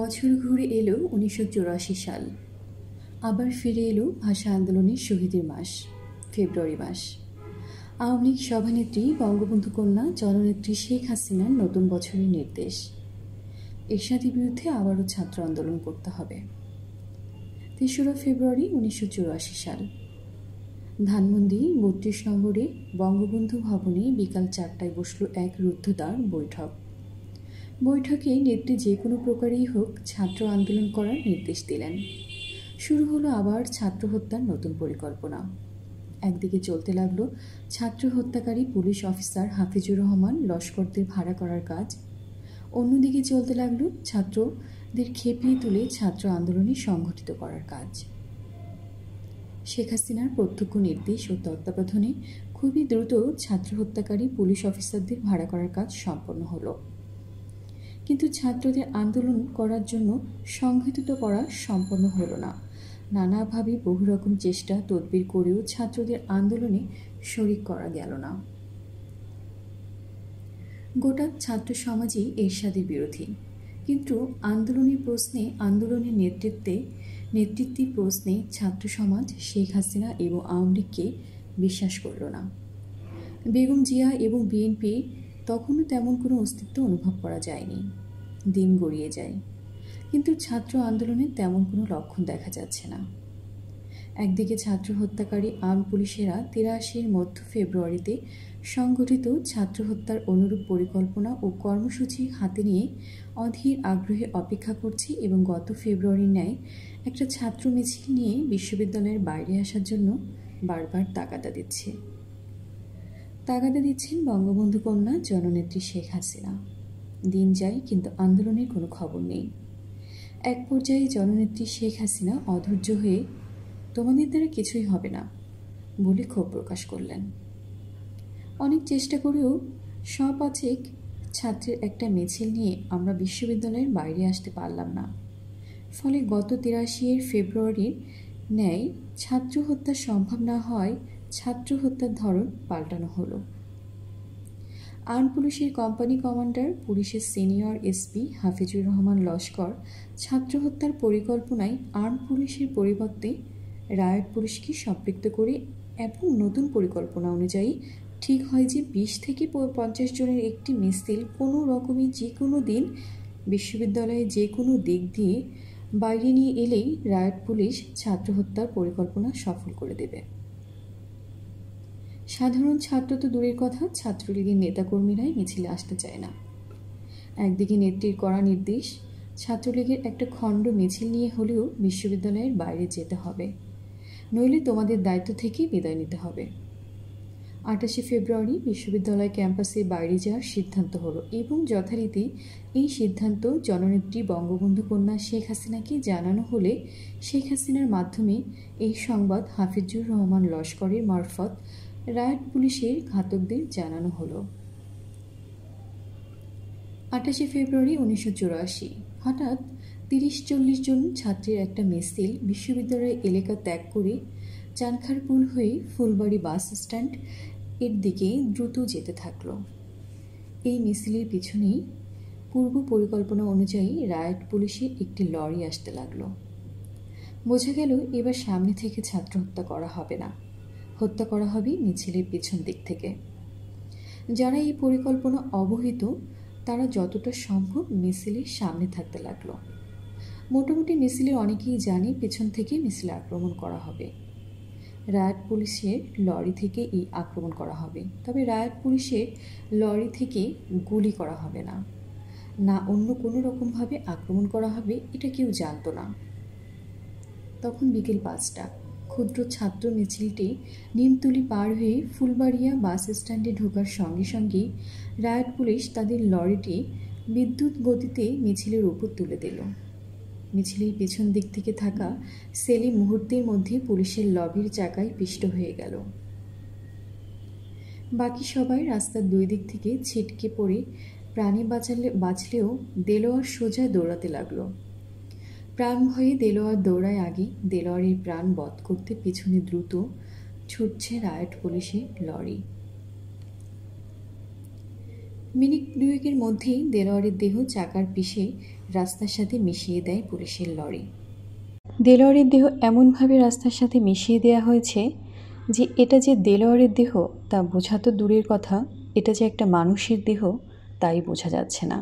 বছর ঘুরে এলো উনিশশো সাল আবার ফিরে এলো ভাষা আন্দোলনের শহীদের মাস ফেব্রুয়ারি মাস আওয়ামী লীগ সভানেত্রী বঙ্গবন্ধু কন্যা জননেত্রী শেখ হাসিনার নতুন বছরের নির্দেশ এরশাদের বিরুদ্ধে আবারও ছাত্র আন্দোলন করতে হবে তেসরা ফেব্রুয়ারি উনিশশো সাল ধানমন্ডি বত্রিশ নগরে বঙ্গবন্ধু ভবনে বিকাল চারটায় বসল এক রুদ্ধদ্বার বৈঠক বৈঠকে নেত্রী যে কোনো প্রকারেই হোক ছাত্র আন্দোলন করার নির্দেশ দিলেন শুরু হলো আবার ছাত্র হত্যার নতুন পরিকল্পনা একদিকে চলতে লাগলো ছাত্র হত্যাকারী পুলিশ অফিসার হাফিজুর রহমান লস্করদের ভাড়া করার কাজ অন্যদিকে চলতে লাগলো ছাত্রদের খেপিয়ে তুলে ছাত্র আন্দোলনে সংগঠিত করার কাজ শেখ হাসিনার প্রত্যক্ষ নির্দেশ ও তত্ত্বাবধানে খুবই দ্রুত ছাত্র হত্যাকারী পুলিশ অফিসারদের ভাড়া করার কাজ সম্পন্ন হলো কিন্তু ছাত্রদের আন্দোলন করার জন্য সংগঠিত করা সম্পন্ন হলো না নানাভাবে বহু রকম চেষ্টা তদবির করেও ছাত্রদের আন্দোলনে শরিক করা গেল না গোটা ছাত্র সমাজই এরশাদের বিরোধী কিন্তু আন্দোলনের প্রশ্নে আন্দোলনের নেতৃত্বে নেতৃত্বের প্রশ্নে ছাত্র সমাজ শেখ হাসিনা এবং আওয়ামী লীগকে বিশ্বাস করল না বেগম জিয়া এবং বিএনপি তখনও তেমন কোনো অস্তিত্ব অনুভব করা যায়নি দিন গড়িয়ে যায় কিন্তু ছাত্র আন্দোলনের তেমন কোনো লক্ষণ দেখা যাচ্ছে না একদিকে ছাত্র হত্যাকারী আর্ম পুলিশেরা তিরাশির মধ্য ফেব্রুয়ারিতে সংগঠিত ছাত্র হত্যার অনুরূপ পরিকল্পনা ও কর্মসূচি হাতে নিয়ে অধীর আগ্রহে অপেক্ষা করছে এবং গত ফেব্রুয়ারির ন্যায় একটা ছাত্র মিছিল নিয়ে বিশ্ববিদ্যালয়ের বাইরে আসার জন্য বারবার তাগাদা দিচ্ছে তাগাদা দিচ্ছেন বঙ্গবন্ধু কন্যা জননেত্রী শেখ হাসিনা দিন যায় কিন্তু আন্দোলনের কোনো খবর নেই এক পর্যায়ে জননেত্রী শেখ হাসিনা অধৈর্য হয়ে তোমাদের দ্বারা কিছুই হবে না বলে ক্ষোভ প্রকাশ করলেন অনেক চেষ্টা করেও সপাচেক ছাত্রের একটা মিছিল নিয়ে আমরা বিশ্ববিদ্যালয়ের বাইরে আসতে পারলাম না ফলে গত তিরাশি ফেব্রুয়ারির ন্যায় ছাত্র হত্যা সম্ভব না হয় ছাত্র হত্যার ধরন পাল্টানো হলো আর্ম পুলিশের কোম্পানি কমান্ডার পুলিশের সিনিয়র এসপি হাফিজুর রহমান লস্কর ছাত্র হত্যার পরিকল্পনায় আর্ম পুলিশের পরিবর্তে রায়ট পুলিশকে সম্পৃক্ত করে এবং নতুন পরিকল্পনা অনুযায়ী ঠিক হয় যে বিশ থেকে পঞ্চাশ জনের একটি মিছিল কোনো রকমই যে কোনো দিন বিশ্ববিদ্যালয়ে যে কোনো দিক দিয়ে বাইরে নিয়ে এলেই রায়ট পুলিশ ছাত্র হত্যার পরিকল্পনা সফল করে দেবে সাধারণ ছাত্র তো দূরের কথা ছাত্রলীগের নেতাকর্মীরাই মিছিলে আসতে চায় না একদিকে নেত্রীর করা নির্দেশ ছাত্রলীগের একটা খণ্ড মিছিল নিয়ে হলেও বিশ্ববিদ্যালয়ের বাইরে যেতে হবে নইলে তোমাদের দায়িত্ব থেকে বিদায় নিতে হবে আটাশে ফেব্রুয়ারি বিশ্ববিদ্যালয় ক্যাম্পাসে বাইরে যাওয়ার সিদ্ধান্ত হলো এবং যথারীতি এই সিদ্ধান্ত জননেত্রী বঙ্গবন্ধু কন্যা শেখ হাসিনাকে জানানো হলে শেখ হাসিনার মাধ্যমে এই সংবাদ হাফিজুর রহমান লস্করের মারফত রায়ট পুলিশের ঘাতকদের জানানো হলো আঠাশে ফেব্রুয়ারি উনিশশো চুরাশি হঠাৎ তিরিশ চল্লিশ জন ছাত্রীর একটা মিছিল বিশ্ববিদ্যালয়ের এলাকা ত্যাগ করে পুল হয়ে ফুলবাড়ি বাস স্ট্যান্ড এর দিকে দ্রুত যেতে থাকলো এই মিছিলের পিছনেই পূর্ব পরিকল্পনা অনুযায়ী রায়ট পুলিশের একটি লরি আসতে লাগলো বোঝা গেল এবার সামনে থেকে ছাত্র হত্যা করা হবে না হত্যা করা হবে মিছিলের পিছন দিক থেকে যারা এই পরিকল্পনা অবহিত তারা যতটা সম্ভব মিছিলের সামনে থাকতে লাগলো মোটামুটি মিছিলের অনেকেই জানে পেছন থেকে মিছিলে আক্রমণ করা হবে রায়ট পুলিশের লরি থেকে এই আক্রমণ করা হবে তবে রায়ট পুলিশের লরি থেকে গুলি করা হবে না না অন্য কোনো রকমভাবে আক্রমণ করা হবে এটা কেউ জানতো না তখন বিকেল পাঁচটা ক্ষুদ্র ছাত্র মিছিলটি নিমতুলি পার হয়ে ফুলবাড়িয়া বাস স্ট্যান্ডে ঢোকার সঙ্গে সঙ্গেই রায়ট পুলিশ তাদের লরিটি বিদ্যুৎ গতিতে মিছিলের উপর তুলে দিল মিছিলের পেছন দিক থেকে থাকা সেলি মুহূর্তের মধ্যে পুলিশের লবির চাকায় পিষ্ট হয়ে গেল বাকি সবাই রাস্তার দুই দিক থেকে ছিটকে পড়ে প্রাণী বাঁচালে বাঁচলেও দেলোয়ার সোজা দৌড়াতে লাগলো প্রাণ ভয়ে দেলোয়ার দৌড়ায় আগে দেলোয়ারের প্রাণ বধ করতে পেছনে দ্রুত ছুটছে রায়ট পুলিশের লরি মিনিট দুয়েকের মধ্যেই দেলোয়ারের দেহ চাকার পিষে রাস্তার সাথে মিশিয়ে দেয় পুলিশের লরি দেলোয়ারের দেহ এমনভাবে রাস্তার সাথে মিশিয়ে দেয়া হয়েছে যে এটা যে দেলোয়ারের দেহ তা বোঝা তো দূরের কথা এটা যে একটা মানুষের দেহ তাই বোঝা যাচ্ছে না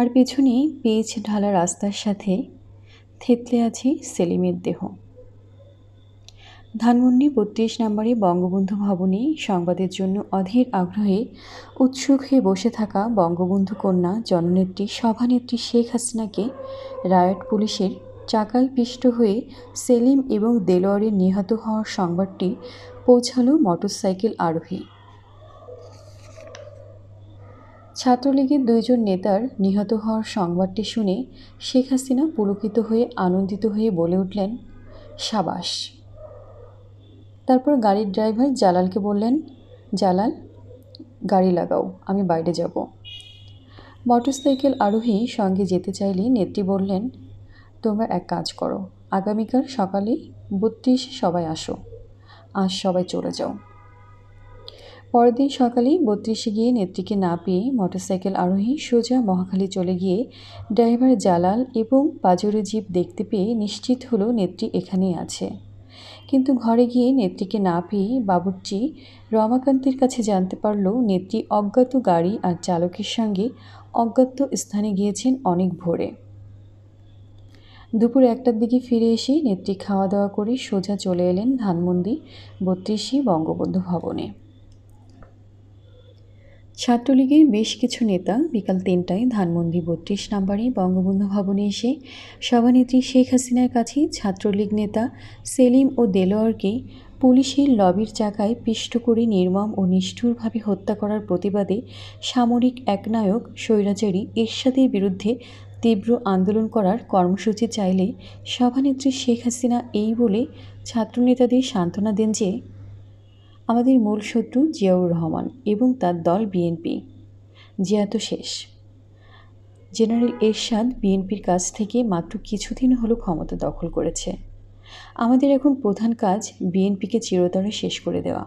আর পেছনে পেজ ঢালা রাস্তার সাথে থেতলে আছে সেলিমের দেহ ধানমন্ডি বত্রিশ নম্বরে বঙ্গবন্ধু ভবনে সংবাদের জন্য অধীর আগ্রহে উৎসুক হয়ে বসে থাকা বঙ্গবন্ধু কন্যা জননেত্রী সভানেত্রী শেখ হাসিনাকে রায়ট পুলিশের চাকায় পিষ্ট হয়ে সেলিম এবং দেলোয়ারের নিহত হওয়ার সংবাদটি পৌঁছালো মোটরসাইকেল আরোহী ছাত্রলীগের দুইজন নেতার নিহত হওয়ার সংবাদটি শুনে শেখ হাসিনা পুলকিত হয়ে আনন্দিত হয়ে বলে উঠলেন সাবাস তারপর গাড়ির ড্রাইভার জালালকে বললেন জালাল গাড়ি লাগাও আমি বাইরে যাব মোটরসাইকেল আরোহী সঙ্গে যেতে চাইলে নেত্রী বললেন তোমরা এক কাজ করো আগামীকাল সকালে বত্রিশ সবাই আসো আজ সবাই চলে যাও পরদিন সকালেই বত্রিশে গিয়ে নেত্রীকে না পেয়ে মোটরসাইকেল আরোহী সোজা মহাখালী চলে গিয়ে ড্রাইভার জালাল এবং পাজরো জিপ দেখতে পেয়ে নিশ্চিত হল নেত্রী এখানেই আছে কিন্তু ঘরে গিয়ে নেত্রীকে না পেয়ে বাবুর্চি রমাকান্তের কাছে জানতে পারল নেত্রী অজ্ঞাত গাড়ি আর চালকের সঙ্গে অজ্ঞাত স্থানে গিয়েছেন অনেক ভোরে দুপুর একটার দিকে ফিরে এসে নেত্রী খাওয়া দাওয়া করে সোজা চলে এলেন ধানমন্দি বত্রিশে বঙ্গবন্ধু ভবনে ছাত্রলীগের বেশ কিছু নেতা বিকাল তিনটায় ধানমন্ডি বত্রিশ নম্বরে বঙ্গবন্ধু ভবনে এসে সভানেত্রী শেখ হাসিনার কাছে ছাত্রলীগ নেতা সেলিম ও দেলোয়ারকে পুলিশের লবির চাকায় পিষ্ট করে নির্মম ও নিষ্ঠুরভাবে হত্যা করার প্রতিবাদে সামরিক একনায়ক স্বৈরাচারী এরশাদের বিরুদ্ধে তীব্র আন্দোলন করার কর্মসূচি চাইলে সভানেত্রী শেখ হাসিনা এই বলে ছাত্রনেতাদের সান্ত্বনা দেন যে আমাদের মূল শত্রু জিয়াউর রহমান এবং তার দল বিএনপি জিয়া তো শেষ জেনারেল এরশাদ বিএনপির কাছ থেকে মাত্র কিছুদিন হলো ক্ষমতা দখল করেছে আমাদের এখন প্রধান কাজ বিএনপিকে চিরতরে শেষ করে দেওয়া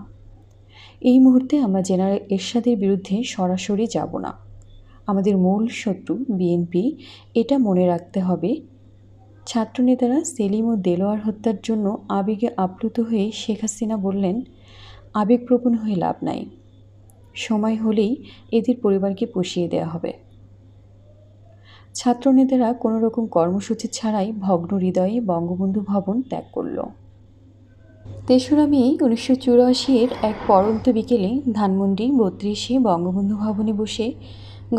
এই মুহূর্তে আমরা জেনারেল এরশাদের বিরুদ্ধে সরাসরি যাব না আমাদের মূল শত্রু বিএনপি এটা মনে রাখতে হবে ছাত্রনেতারা সেলিম ও দেলোয়ার হত্যার জন্য আবেগে আপ্লুত হয়ে শেখ হাসিনা বললেন আবেগপ্রবণ হয়ে লাভ নাই সময় হলেই এদের পরিবারকে পুষিয়ে দেওয়া হবে ছাত্রনেতারা কোনো রকম কর্মসূচি ছাড়াই ভগ্ন হৃদয়ে বঙ্গবন্ধু ভবন ত্যাগ করল তেসরা মে উনিশশো চুরাশির এক পরন্ত বিকেলে ধানমন্ডি বত্রিশে বঙ্গবন্ধু ভবনে বসে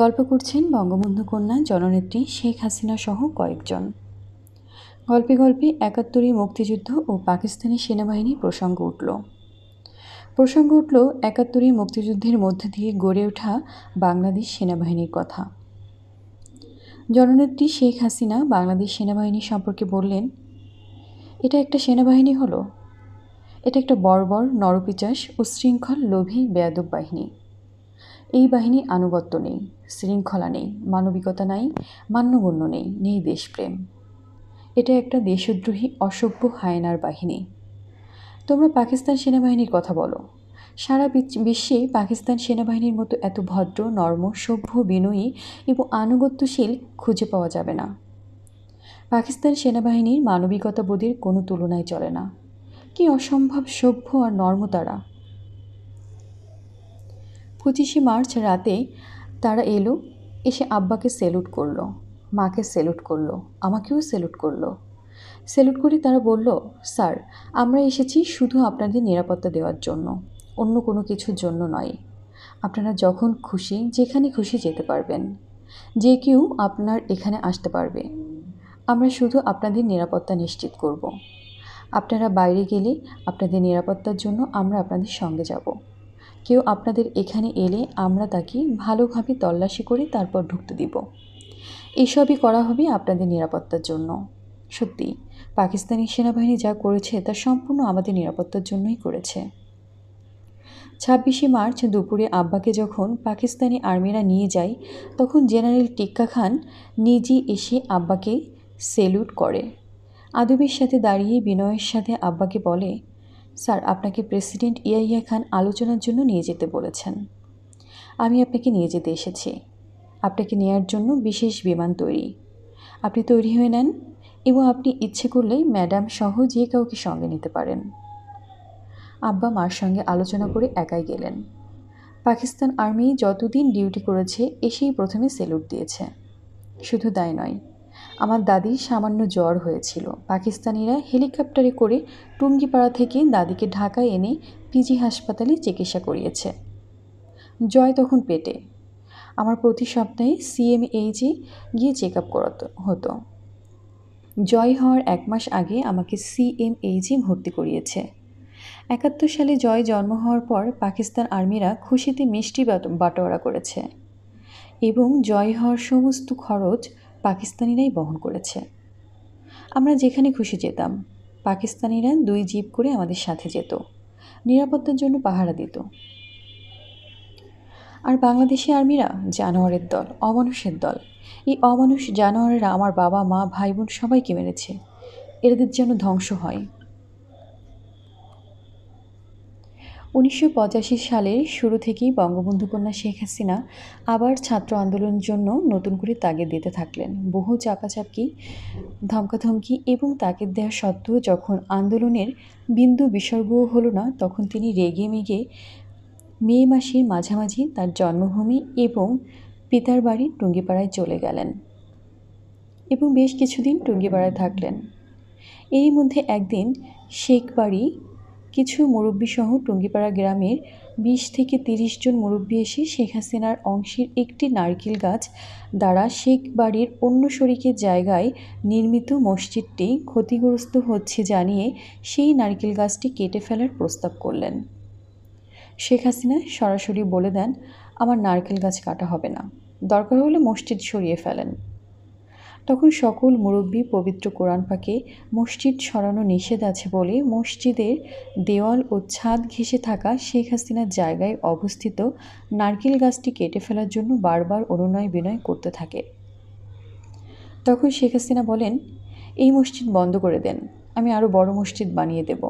গল্প করছেন বঙ্গবন্ধু কন্যা জননেত্রী শেখ হাসিনা সহ কয়েকজন গল্পে গল্পে একাত্তরে মুক্তিযুদ্ধ ও পাকিস্তানি সেনাবাহিনী প্রসঙ্গ উঠল প্রসঙ্গ উঠল একাত্তরে মুক্তিযুদ্ধের মধ্য দিয়ে গড়ে ওঠা বাংলাদেশ সেনাবাহিনীর কথা জননেত্রী শেখ হাসিনা বাংলাদেশ সেনাবাহিনী সম্পর্কে বললেন এটা একটা সেনাবাহিনী হলো এটা একটা বর্বর নরপিচাস ও শৃঙ্খল লোভী বেয়াদব বাহিনী এই বাহিনী আনুগত্য নেই শৃঙ্খলা নেই মানবিকতা নাই মান্যগণ্য নেই নেই দেশপ্রেম এটা একটা দেশদ্রোহী অসভ্য হায়নার বাহিনী তোমরা পাকিস্তান সেনাবাহিনীর কথা বলো সারা বিশ্বে পাকিস্তান সেনাবাহিনীর মতো এত ভদ্র নর্ম সভ্য বিনয়ী এবং আনুগত্যশীল খুঁজে পাওয়া যাবে না পাকিস্তান সেনাবাহিনীর মানবিকতাবোধের কোনো তুলনায় চলে না কি অসম্ভব সভ্য আর নর্ম তারা পঁচিশে মার্চ রাতে তারা এলো এসে আব্বাকে সেলুট করলো মাকে সেলুট করলো আমাকেও সেলুট করলো সেলুট করে তারা বলল স্যার আমরা এসেছি শুধু আপনাদের নিরাপত্তা দেওয়ার জন্য অন্য কোনো কিছুর জন্য নয় আপনারা যখন খুশি যেখানে খুশি যেতে পারবেন যে কেউ আপনার এখানে আসতে পারবে আমরা শুধু আপনাদের নিরাপত্তা নিশ্চিত করব আপনারা বাইরে গেলে আপনাদের নিরাপত্তার জন্য আমরা আপনাদের সঙ্গে যাব কেউ আপনাদের এখানে এলে আমরা তাকে ভালোভাবে তল্লাশি করে তারপর ঢুকতে দিব এসবই করা হবে আপনাদের নিরাপত্তার জন্য সত্যি পাকিস্তানি সেনাবাহিনী যা করেছে তা সম্পূর্ণ আমাদের নিরাপত্তার জন্যই করেছে ছাব্বিশে মার্চ দুপুরে আব্বাকে যখন পাকিস্তানি আর্মিরা নিয়ে যায় তখন জেনারেল টিক্কা খান নিজে এসে আব্বাকে সেলুট করে আদবের সাথে দাঁড়িয়ে বিনয়ের সাথে আব্বাকে বলে স্যার আপনাকে প্রেসিডেন্ট ইয়াহিয়া খান আলোচনার জন্য নিয়ে যেতে বলেছেন আমি আপনাকে নিয়ে যেতে এসেছি আপনাকে নেয়ার জন্য বিশেষ বিমান তৈরি আপনি তৈরি হয়ে নেন এবং আপনি ইচ্ছে করলেই ম্যাডাম সহ যে কাউকে সঙ্গে নিতে পারেন আব্বা মার সঙ্গে আলোচনা করে একাই গেলেন পাকিস্তান আর্মি যতদিন ডিউটি করেছে এসেই প্রথমে সেলুট দিয়েছে শুধু তাই নয় আমার দাদির সামান্য জ্বর হয়েছিল পাকিস্তানিরা হেলিকপ্টারে করে টুঙ্গিপাড়া থেকে দাদিকে ঢাকায় এনে পিজি হাসপাতালে চিকিৎসা করিয়েছে জয় তখন পেটে আমার প্রতি সপ্তাহে সিএমএইচে গিয়ে চেক আপ করাতো হতো জয় হওয়ার এক মাস আগে আমাকে সিএমএইচে ভর্তি করিয়েছে একাত্তর সালে জয় জন্ম হওয়ার পর পাকিস্তান আর্মিরা খুশিতে মিষ্টি বাটোয়ারা করেছে এবং জয় হওয়ার সমস্ত খরচ পাকিস্তানিরাই বহন করেছে আমরা যেখানে খুশি যেতাম পাকিস্তানিরা দুই জিপ করে আমাদের সাথে যেত নিরাপত্তার জন্য পাহারা দিত আর বাংলাদেশি আর্মিরা জানোয়ারের দল অমানুষের দল এই অমানুষ জানোয়ারেরা আমার বাবা মা ভাই বোন সবাইকে মেরেছে এদের যেন ধ্বংস হয় উনিশশো সালের শুরু থেকেই বঙ্গবন্ধু কন্যা শেখ হাসিনা আবার ছাত্র আন্দোলনের জন্য নতুন করে তাগিদ দিতে থাকলেন বহু চাপাচাপকি ধমকাধমকি এবং তাগিদ দেওয়া সত্ত্বেও যখন আন্দোলনের বিন্দু বিসর্গও হলো না তখন তিনি রেগে মেগে মে মাসের মাঝামাঝি তার জন্মভূমি এবং পিতার বাড়ি টুঙ্গিপাড়ায় চলে গেলেন এবং বেশ কিছুদিন টুঙ্গিপাড়ায় থাকলেন এরই মধ্যে একদিন শেখ বাড়ি কিছু মুরব্বীসহ টুঙ্গিপাড়া গ্রামের বিশ থেকে তিরিশ জন মুরব্বী এসে শেখ হাসিনার অংশের একটি নারকেল গাছ দ্বারা শেখ বাড়ির অন্য শরিকের জায়গায় নির্মিত মসজিদটি ক্ষতিগ্রস্ত হচ্ছে জানিয়ে সেই নারকেল গাছটি কেটে ফেলার প্রস্তাব করলেন শেখ হাসিনা সরাসরি বলে দেন আমার নারকেল গাছ কাটা হবে না দরকার হলে মসজিদ সরিয়ে ফেলেন তখন সকল মুরব্বী পবিত্র কোরআন পাকে মসজিদ সরানো নিষেধ আছে বলে মসজিদের দেওয়াল ও ছাদ ঘেঁষে থাকা শেখ হাসিনার জায়গায় অবস্থিত নারকেল গাছটি কেটে ফেলার জন্য বারবার অনুনয় বিনয় করতে থাকে তখন শেখ হাসিনা বলেন এই মসজিদ বন্ধ করে দেন আমি আরও বড় মসজিদ বানিয়ে দেব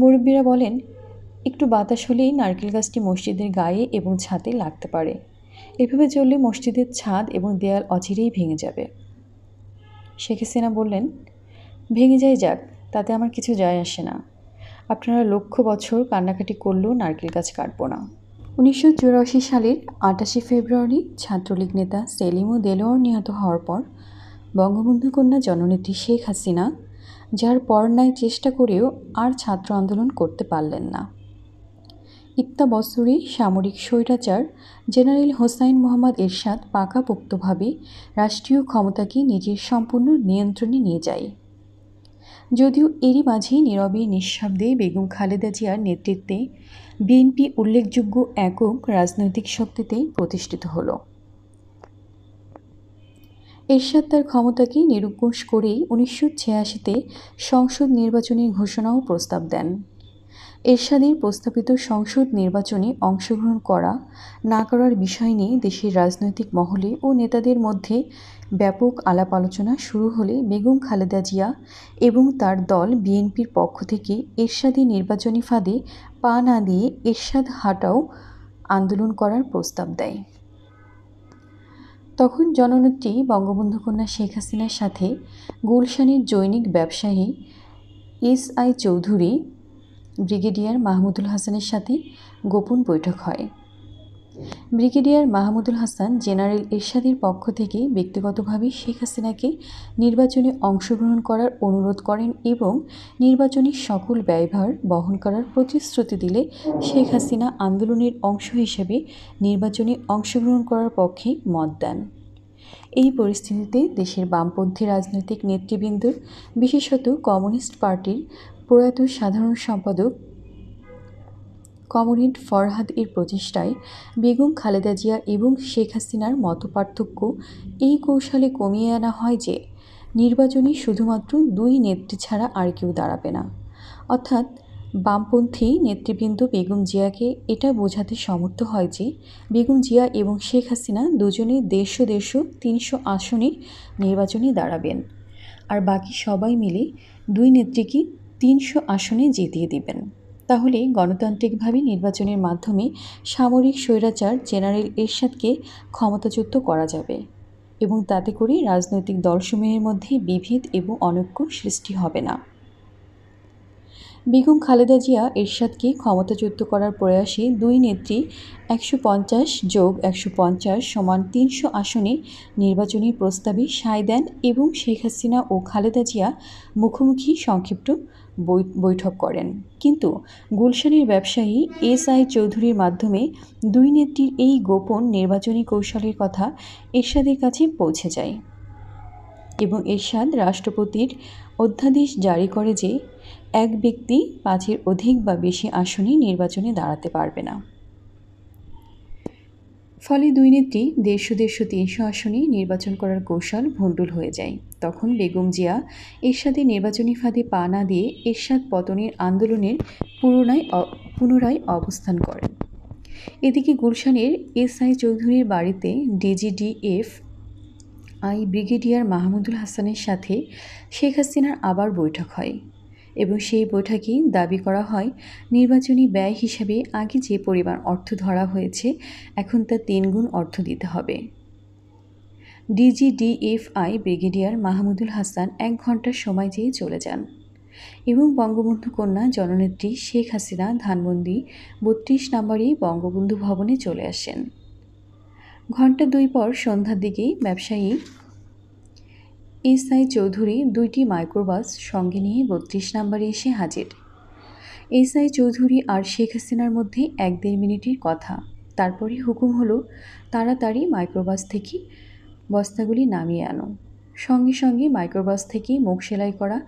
মুরব্বীরা বলেন একটু বাতাস হলেই নারকেল গাছটি মসজিদের গায়ে এবং ছাতে লাগতে পারে এভাবে চললে মসজিদের ছাদ এবং দেয়াল অচিরেই ভেঙে যাবে শেখ হাসিনা বললেন ভেঙে যায় যাক তাতে আমার কিছু যায় আসে না আপনারা লক্ষ বছর কান্নাকাটি করলেও নারকেল গাছ কাটব না উনিশশো সালের আটাশে ফেব্রুয়ারি ছাত্রলীগ নেতা সেলিমু দেলোয়ার নিহত হওয়ার পর বঙ্গবন্ধু কন্যা জননেত্রী শেখ হাসিনা যার পর নাই চেষ্টা করেও আর ছাত্র আন্দোলন করতে পারলেন না ইত্তাবসরি সামরিক স্বৈরাচার জেনারেল হোসাইন মোহাম্মদ এরশাদ পাকাপোক্তভাবে রাষ্ট্রীয় ক্ষমতাকে নিজের সম্পূর্ণ নিয়ন্ত্রণে নিয়ে যায় যদিও এরই মাঝে নীরবে নিঃশব্দে বেগম খালেদা জিয়ার নেতৃত্বে বিএনপি উল্লেখযোগ্য একক রাজনৈতিক শক্তিতে প্রতিষ্ঠিত হল এরশাদ তার ক্ষমতাকে নিরঙ্কুশ করেই উনিশশো ছিয়াশিতে সংসদ নির্বাচনের ঘোষণাও প্রস্তাব দেন এরশাদের প্রস্তাবিত সংসদ নির্বাচনে অংশগ্রহণ করা না করার বিষয় নিয়ে দেশের রাজনৈতিক মহলে ও নেতাদের মধ্যে ব্যাপক আলাপ আলোচনা শুরু হলে বেগম খালেদা জিয়া এবং তার দল বিএনপির পক্ষ থেকে এরশাদি নির্বাচনী ফাঁদে পা না দিয়ে এরশাদ হাটাও আন্দোলন করার প্রস্তাব দেয় তখন জননেত্রী বঙ্গবন্ধু কন্যা শেখ হাসিনার সাথে গুলশানের জৈনিক ব্যবসায়ী S I Chowdhury brigadier Mahmudul হাসানের সাথে গোপন বৈঠক হয় ব্রিগেডিয়ার মাহমুদুল হাসান জেনারেল এরশাদের পক্ষ থেকে ব্যক্তিগতভাবে শেখ হাসিনাকে নির্বাচনে অংশগ্রহণ করার অনুরোধ করেন এবং নির্বাচনের সকল ব্যয়ভার বহন করার প্রতিশ্রুতি দিলে শেখ হাসিনা আন্দোলনের অংশ হিসেবে নির্বাচনে অংশগ্রহণ করার পক্ষে মত দেন এই পরিস্থিতিতে দেশের বামপন্থী রাজনৈতিক নেতৃবৃন্দ বিশেষত কমিউনিস্ট পার্টির প্রয়াত সাধারণ সম্পাদক কমরেড ফরহাদ এর প্রচেষ্টায় বেগম খালেদা জিয়া এবং শেখ হাসিনার মতপার্থক্য এই কৌশলে কমিয়ে আনা হয় যে নির্বাচনে শুধুমাত্র দুই নেত্রী ছাড়া আর কেউ দাঁড়াবে না অর্থাৎ বামপন্থী নেতৃবৃন্দ বেগম জিয়াকে এটা বোঝাতে সমর্থ হয় যে বেগম জিয়া এবং শেখ হাসিনা দুজনে দেড়শো দেড়শো তিনশো আসনে নির্বাচনে দাঁড়াবেন আর বাকি সবাই মিলে দুই নেত্রীকে তিনশো আসনে জিতিয়ে দিবেন তাহলে গণতান্ত্রিকভাবে নির্বাচনের মাধ্যমে সামরিক স্বৈরাচার জেনারেল এরশাদকে ক্ষমতাচ্যুত করা যাবে এবং তাতে করে রাজনৈতিক দলসমূহের মধ্যে বিভেদ এবং অনৈক্য সৃষ্টি হবে না বেগম খালেদা জিয়া এরশাদকে ক্ষমতাচ্যুত করার প্রয়াসে দুই নেত্রী একশো পঞ্চাশ যোগ একশো পঞ্চাশ সমান তিনশো আসনে নির্বাচনী প্রস্তাবে সায় দেন এবং শেখ হাসিনা ও খালেদা জিয়া মুখোমুখি সংক্ষিপ্ত বৈঠক করেন কিন্তু গুলশানের ব্যবসায়ী এস আই চৌধুরীর মাধ্যমে দুই নেত্রীর এই গোপন নির্বাচনী কৌশলের কথা এরশাদের কাছে পৌঁছে যায় এবং এরশাদ রাষ্ট্রপতির অধ্যাদেশ জারি করে যে এক ব্যক্তি পাঁচের অধিক বা বেশি আসনে নির্বাচনে দাঁড়াতে পারবে না ফলে দুই নেত্রী দেড়শো দেড়শো তিনশো আসনে নির্বাচন করার কৌশল ভণ্ডুল হয়ে যায় তখন বেগম জিয়া এরশাদে নির্বাচনী ফাঁদে পা না দিয়ে এরশাদ পতনের আন্দোলনের পুনরায় পুনরায় অবস্থান করেন এদিকে গুলশানের এস আই চৌধুরীর বাড়িতে ডিজিডিএফ আই ব্রিগেডিয়ার মাহমুদুল হাসানের সাথে শেখ হাসিনার আবার বৈঠক হয় এবং সেই বৈঠকেই দাবি করা হয় নির্বাচনী ব্যয় হিসাবে আগে যে পরিমাণ অর্থ ধরা হয়েছে এখন তা তিনগুণ অর্থ দিতে হবে ডিজিডিএফআই ব্রিগেডিয়ার মাহমুদুল হাসান এক ঘন্টার সময় চেয়ে চলে যান এবং বঙ্গবন্ধু কন্যা জননেত্রী শেখ হাসিনা ধানমন্দি বত্রিশ নম্বরে বঙ্গবন্ধু ভবনে চলে আসেন ঘন্টা দুই পর সন্ধ্যার দিকেই ব্যবসায়ী এসআই চৌধুরী দুইটি মাইক্রোবাস সঙ্গে নিয়ে বত্রিশ নম্বরে এসে হাজির এসআই চৌধুরী আর শেখ হাসিনার মধ্যে এক দেড় মিনিটের কথা তারপরে হুকুম হলো তাড়াতাড়ি মাইক্রোবাস থেকে বস্তাগুলি নামিয়ে আনো সঙ্গে সঙ্গে মাইক্রোবাস থেকে মুখ সেলাই করা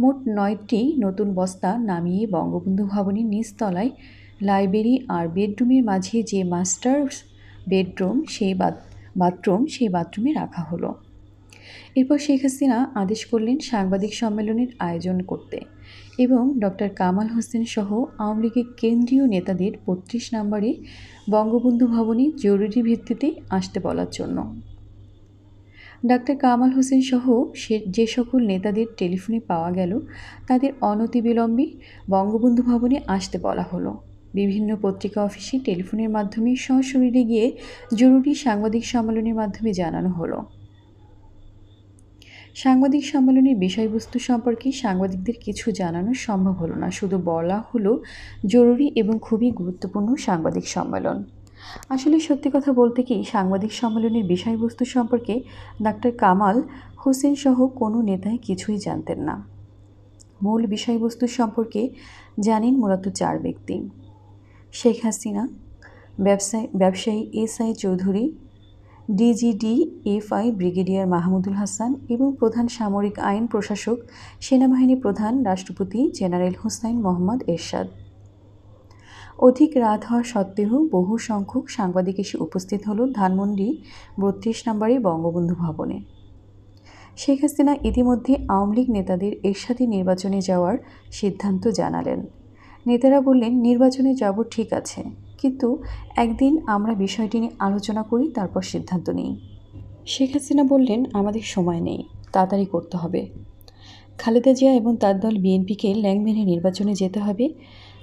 মোট নয়টি নতুন বস্তা নামিয়ে বঙ্গবন্ধু ভবনের নিচতলায় লাইব্রেরি আর বেডরুমের মাঝে যে মাস্টার বেডরুম সেই বাথরুম সেই বাথরুমে রাখা হলো এরপর শেখ হাসিনা আদেশ করলেন সাংবাদিক সম্মেলনের আয়োজন করতে এবং ডক্টর কামাল হোসেন সহ আওয়ামী লীগের কেন্দ্রীয় নেতাদের বত্রিশ নম্বরে বঙ্গবন্ধু ভবনে জরুরি ভিত্তিতে আসতে বলার জন্য ডাক্তার কামাল হোসেন সহ যে সকল নেতাদের টেলিফোনে পাওয়া গেল তাদের অনতিবিলম্বে বঙ্গবন্ধু ভবনে আসতে বলা হলো বিভিন্ন পত্রিকা অফিসে টেলিফোনের মাধ্যমে সশরীরে গিয়ে জরুরি সাংবাদিক সম্মেলনের মাধ্যমে জানানো হলো সাংবাদিক সম্মেলনের বিষয়বস্তু সম্পর্কে সাংবাদিকদের কিছু জানানো সম্ভব হলো না শুধু বলা হলো জরুরি এবং খুবই গুরুত্বপূর্ণ সাংবাদিক সম্মেলন আসলে সত্যি কথা বলতে কি সাংবাদিক সম্মেলনের বিষয়বস্তু সম্পর্কে ডাক্তার কামাল হোসেন সহ কোনো নেতায় কিছুই জানতেন না মূল বিষয়বস্তু সম্পর্কে জানেন মূলত চার ব্যক্তি শেখ হাসিনা ব্যবসায়ী ব্যবসায়ী S I Chowdhury DGD FI brigadier Mahmudul Hasan এবং প্রধান সামরিক আইন প্রশাসক সেনাবাহিনী প্রধান রাষ্ট্রপতি জেনারেল হুসাইন মোহাম্মদ এরশাদ অধিক রাত হওয়া সত্ত্বেও বহু সংখ্যক সাংবাদিক এসে উপস্থিত হল ধানমন্ডি বত্রিশ নম্বরে বঙ্গবন্ধু ভবনে শেখ হাসিনা ইতিমধ্যে আওয়ামী লীগ নেতাদের এরশাদী নির্বাচনে যাওয়ার সিদ্ধান্ত জানালেন নেতারা বললেন নির্বাচনে যাব ঠিক আছে কিন্তু একদিন আমরা বিষয়টি নিয়ে আলোচনা করি তারপর সিদ্ধান্ত নিই শেখ হাসিনা বললেন আমাদের সময় নেই তাড়াতাড়ি করতে হবে খালেদা জিয়া এবং তার দল বিএনপিকে ল্যাংম্যানে নির্বাচনে যেতে হবে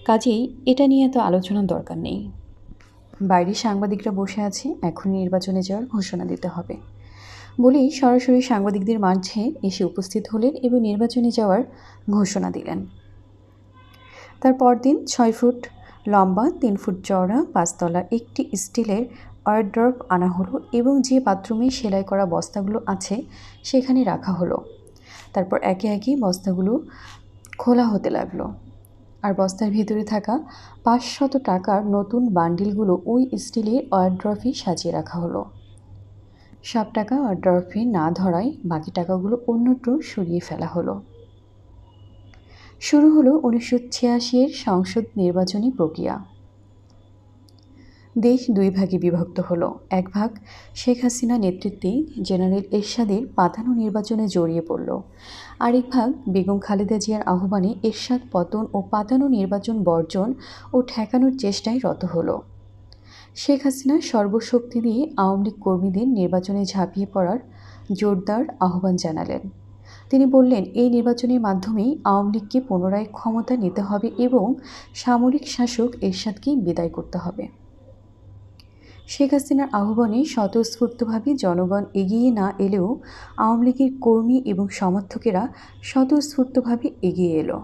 কাজেই এটা নিয়ে এত আলোচনার দরকার নেই বাইরে সাংবাদিকরা বসে আছে এখনই নির্বাচনে যাওয়ার ঘোষণা দিতে হবে বলেই সরাসরি সাংবাদিকদের মাঝে এসে উপস্থিত হলেন এবং নির্বাচনে যাওয়ার ঘোষণা দিলেন তার পরদিন ছয় ফুট লম্বা তিন ফুট চওড়া পাঁচতলা একটি স্টিলের অয়ারড্রপ আনা হলো এবং যে বাথরুমে সেলাই করা বস্তাগুলো আছে সেখানে রাখা হলো তারপর একে একে বস্তাগুলো খোলা হতে লাগলো আর বস্তার ভেতরে থাকা পাঁচশত টাকার নতুন বান্ডিলগুলো ওই স্টিলের অয়ারড্রফে সাজিয়ে রাখা হলো সব টাকা অয়ারড্রফে না ধরায় বাকি টাকাগুলো অন্যত্র সরিয়ে ফেলা হলো শুরু হলো উনিশশো ছিয়াশির সংসদ নির্বাচনী প্রক্রিয়া দেশ দুই ভাগে বিভক্ত হল এক ভাগ শেখ হাসিনা নেতৃত্বে জেনারেল এরশাদের প্রাধান্য নির্বাচনে জড়িয়ে পড়ল আরেক ভাগ বেগম খালেদা জিয়ার আহ্বানে এরশাদ পতন ও প্রাধান্য নির্বাচন বর্জন ও ঠেকানোর চেষ্টায় রত হল শেখ হাসিনা সর্বশক্তি দিয়ে আওয়ামী লীগ কর্মীদের নির্বাচনে ঝাঁপিয়ে পড়ার জোরদার আহ্বান জানালেন তিনি বললেন এই নির্বাচনের মাধ্যমেই আওয়ামী লীগকে পুনরায় ক্ষমতা নিতে হবে এবং সামরিক শাসক এরশাদকে বিদায় করতে হবে শেখ হাসিনার আহ্বানে স্বতঃস্ফূর্তভাবে জনগণ এগিয়ে না এলেও আওয়ামী লীগের কর্মী এবং সমর্থকেরা স্বতঃস্ফূর্তভাবে এগিয়ে এলো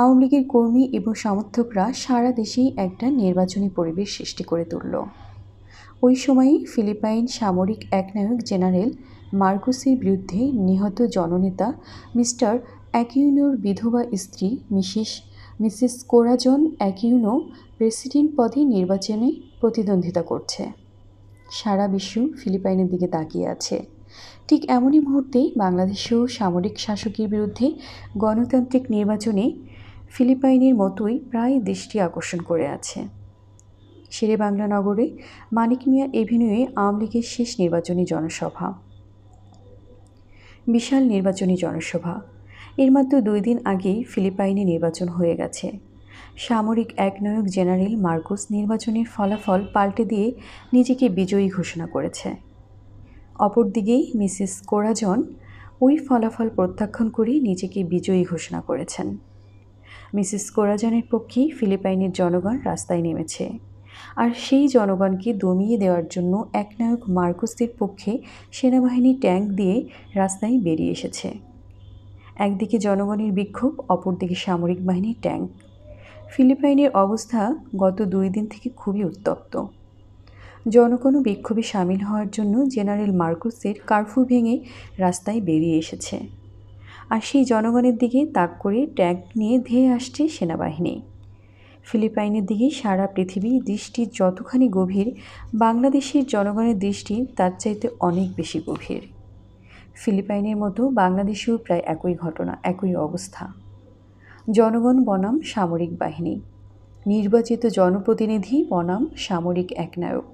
আওয়ামী লীগের কর্মী এবং সমর্থকরা সারা দেশেই একটা নির্বাচনী পরিবেশ সৃষ্টি করে তুলল ওই সময়ই ফিলিপাইন সামরিক একনায়ক জেনারেল মার্কোসের বিরুদ্ধে নিহত জননেতা মিস্টার অ্যাকিউনোর বিধবা স্ত্রী Mrs Mrs Corazon Aquino president পদে নির্বাচনে প্রতিদ্বন্দ্বিতা করছে সারা বিশ্ব ফিলিপাইনের দিকে তাকিয়ে আছে ঠিক এমনই মুহূর্তেই বাংলাদেশেও সামরিক শাসকের বিরুদ্ধে গণতান্ত্রিক নির্বাচনে ফিলিপাইনের মতোই প্রায় দৃষ্টি আকর্ষণ করে আছে শেরে বাংলা নগরে মানিক মিয়া এভিনিউয়ে আওয়ামী লীগের শেষ নির্বাচনী জনসভা বিশাল নির্বাচনী জনসভা এর মাত্র দুই দিন আগেই ফিলিপাইনে নির্বাচন হয়ে গেছে সামরিক একনায়ক জেনারেল মার্কোস নির্বাচনের ফলাফল পাল্টে দিয়ে নিজেকে বিজয়ী ঘোষণা করেছে অপরদিকেই মিসেস কোরাজন ওই ফলাফল প্রত্যাখ্যান করে নিজেকে বিজয়ী ঘোষণা করেছেন মিসেস কোরাজনের পক্ষেই ফিলিপাইনের জনগণ রাস্তায় নেমেছে আর সেই জনগণকে দমিয়ে দেওয়ার জন্য একনায়ক মার্কোসদের পক্ষে সেনাবাহিনী ট্যাঙ্ক দিয়ে রাস্তায় বেরিয়ে এসেছে একদিকে জনগণের বিক্ষোভ অপরদিকে সামরিক বাহিনীর ট্যাঙ্ক ফিলিপাইনের অবস্থা গত দুই দিন থেকে খুবই উত্তপ্ত জনগণও বিক্ষোভে সামিল হওয়ার জন্য জেনারেল মার্কোসের কারফু ভেঙে রাস্তায় বেরিয়ে এসেছে আর সেই জনগণের দিকে তাক করে ট্যাঙ্ক নিয়ে ধেয়ে আসছে সেনাবাহিনী ফিলিপাইনের দিকে সারা পৃথিবী দৃষ্টি যতখানি গভীর বাংলাদেশের জনগণের দৃষ্টি তার চাইতে অনেক বেশি গভীর ফিলিপাইনের মতো বাংলাদেশেও প্রায় একই ঘটনা একই অবস্থা জনগণ বনাম সামরিক বাহিনী নির্বাচিত জনপ্রতিনিধি বনাম সামরিক একনায়ক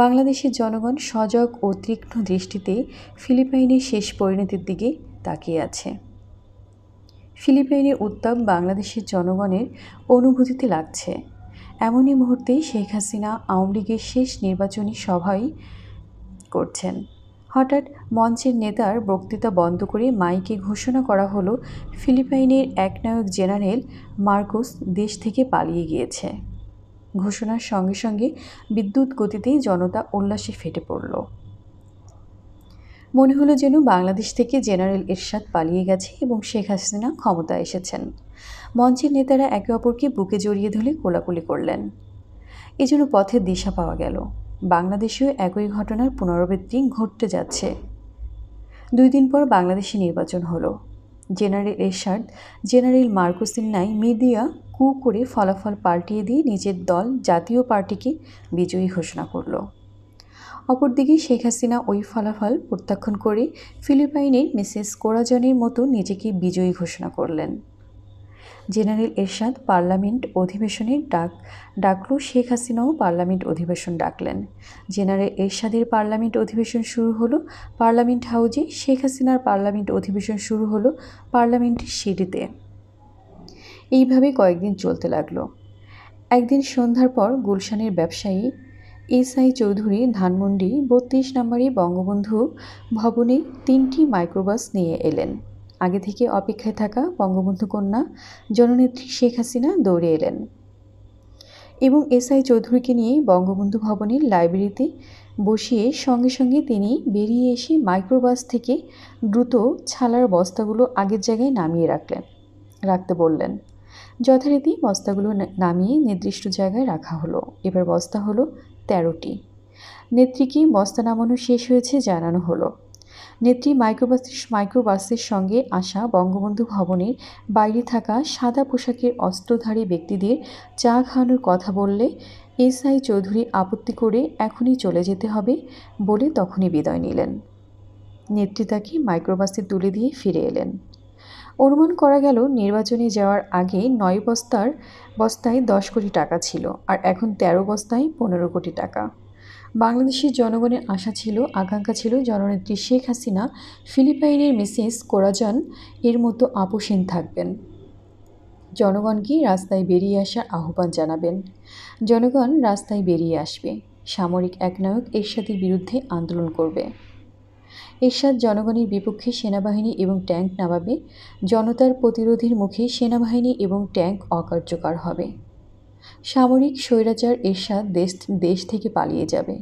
বাংলাদেশের জনগণ সজাগ ও তীক্ষ্ণ দৃষ্টিতে ফিলিপাইনের শেষ পরিণতির দিকে তাকিয়ে আছে ফিলিপাইনের উত্তাপ বাংলাদেশের জনগণের অনুভূতিতে লাগছে এমনই মুহূর্তে শেখ হাসিনা আওয়ামী লীগের শেষ নির্বাচনী সভাই করছেন হঠাৎ মঞ্চের নেতার বক্তৃতা বন্ধ করে মাইকে ঘোষণা করা হলো ফিলিপাইনের একনায়ক জেনারেল মার্কোস দেশ থেকে পালিয়ে গিয়েছে ঘোষণার সঙ্গে সঙ্গে বিদ্যুৎ গতিতেই জনতা উল্লাসে ফেটে পড়ল মনে হলো যেন বাংলাদেশ থেকে জেনারেল এরশাদ পালিয়ে গেছে এবং শেখ হাসিনা ক্ষমতা এসেছেন মঞ্চের নেতারা একে অপরকে বুকে জড়িয়ে ধরে কোলাকুলি করলেন এজন্য পথের দিশা পাওয়া গেল বাংলাদেশেও একই ঘটনার পুনরাবৃত্তি ঘটতে যাচ্ছে দুই দিন পর বাংলাদেশে নির্বাচন হলো জেনারেল এরশাদ জেনারেল মার্কুসিন্নাই মিডিয়া কু করে ফলাফল পাল্টিয়ে দিয়ে নিজের দল জাতীয় পার্টিকে বিজয়ী ঘোষণা করলো অপরদিকে শেখ হাসিনা ওই ফলাফল প্রত্যাখ্যান করে ফিলিপাইনের মিসেস কোরাজনের মতো নিজেকে বিজয়ী ঘোষণা করলেন জেনারেল এরশাদ পার্লামেন্ট অধিবেশনের ডাক ডাকল শেখ হাসিনাও পার্লামেন্ট অধিবেশন ডাকলেন জেনারেল এরশাদের পার্লামেন্ট অধিবেশন শুরু হলো পার্লামেন্ট হাউজে শেখ হাসিনার পার্লামেন্ট অধিবেশন শুরু হলো পার্লামেন্টের সিঁড়িতে এইভাবে কয়েকদিন চলতে লাগলো একদিন সন্ধ্যার পর গুলশানের ব্যবসায়ী এস আই চৌধুরী ধানমন্ডি বত্রিশ নম্বরে বঙ্গবন্ধু ভবনে তিনটি মাইক্রোবাস নিয়ে এলেন আগে থেকে অপেক্ষায় থাকা বঙ্গবন্ধু কন্যা জননেত্রী শেখ হাসিনা দৌড়ে এলেন এবং এস আই চৌধুরীকে নিয়ে বঙ্গবন্ধু ভবনের লাইব্রেরিতে বসিয়ে সঙ্গে সঙ্গে তিনি বেরিয়ে এসে মাইক্রোবাস থেকে দ্রুত ছালার বস্তাগুলো আগের জায়গায় নামিয়ে রাখলেন রাখতে বললেন যথারীতি বস্তাগুলো নামিয়ে নির্দিষ্ট জায়গায় রাখা হলো এবার বস্তা হলো তেরোটি নেত্রীকে বস্তা নামানো শেষ হয়েছে জানানো হলো নেত্রী মাইক্রোবাস মাইক্রোবাসের সঙ্গে আসা বঙ্গবন্ধু ভবনের বাইরে থাকা সাদা পোশাকের অস্ত্রধারী ব্যক্তিদের চা খাওয়ানোর কথা বললে এসআই চৌধুরী আপত্তি করে এখনই চলে যেতে হবে বলে তখনই বিদায় নিলেন নেত্রী তাকে মাইক্রোবাসে তুলে দিয়ে ফিরে এলেন অনুমান করা গেল নির্বাচনে যাওয়ার আগে নয় বস্তার বস্তায় দশ কোটি টাকা ছিল আর এখন ১৩ বস্তায় পনেরো কোটি টাকা বাংলাদেশের জনগণের আশা ছিল আকাঙ্ক্ষা ছিল জননেত্রী শেখ হাসিনা ফিলিপাইনের মিসেস কোরাজান এর মতো আপোষহীন থাকবেন জনগণকে রাস্তায় বেরিয়ে আসার আহ্বান জানাবেন জনগণ রাস্তায় বেরিয়ে আসবে সামরিক একনায়ক এর সাথে বিরুদ্ধে আন্দোলন করবে এরশাদ জনগণের বিপক্ষে সেনাবাহিনী এবং ট্যাঙ্ক নামাবে জনতার প্রতিরোধের মুখে সেনাবাহিনী এবং ট্যাঙ্ক অকার্যকর হবে সামরিক স্বৈরাচার এরশাদ দেশ দেশ থেকে পালিয়ে যাবে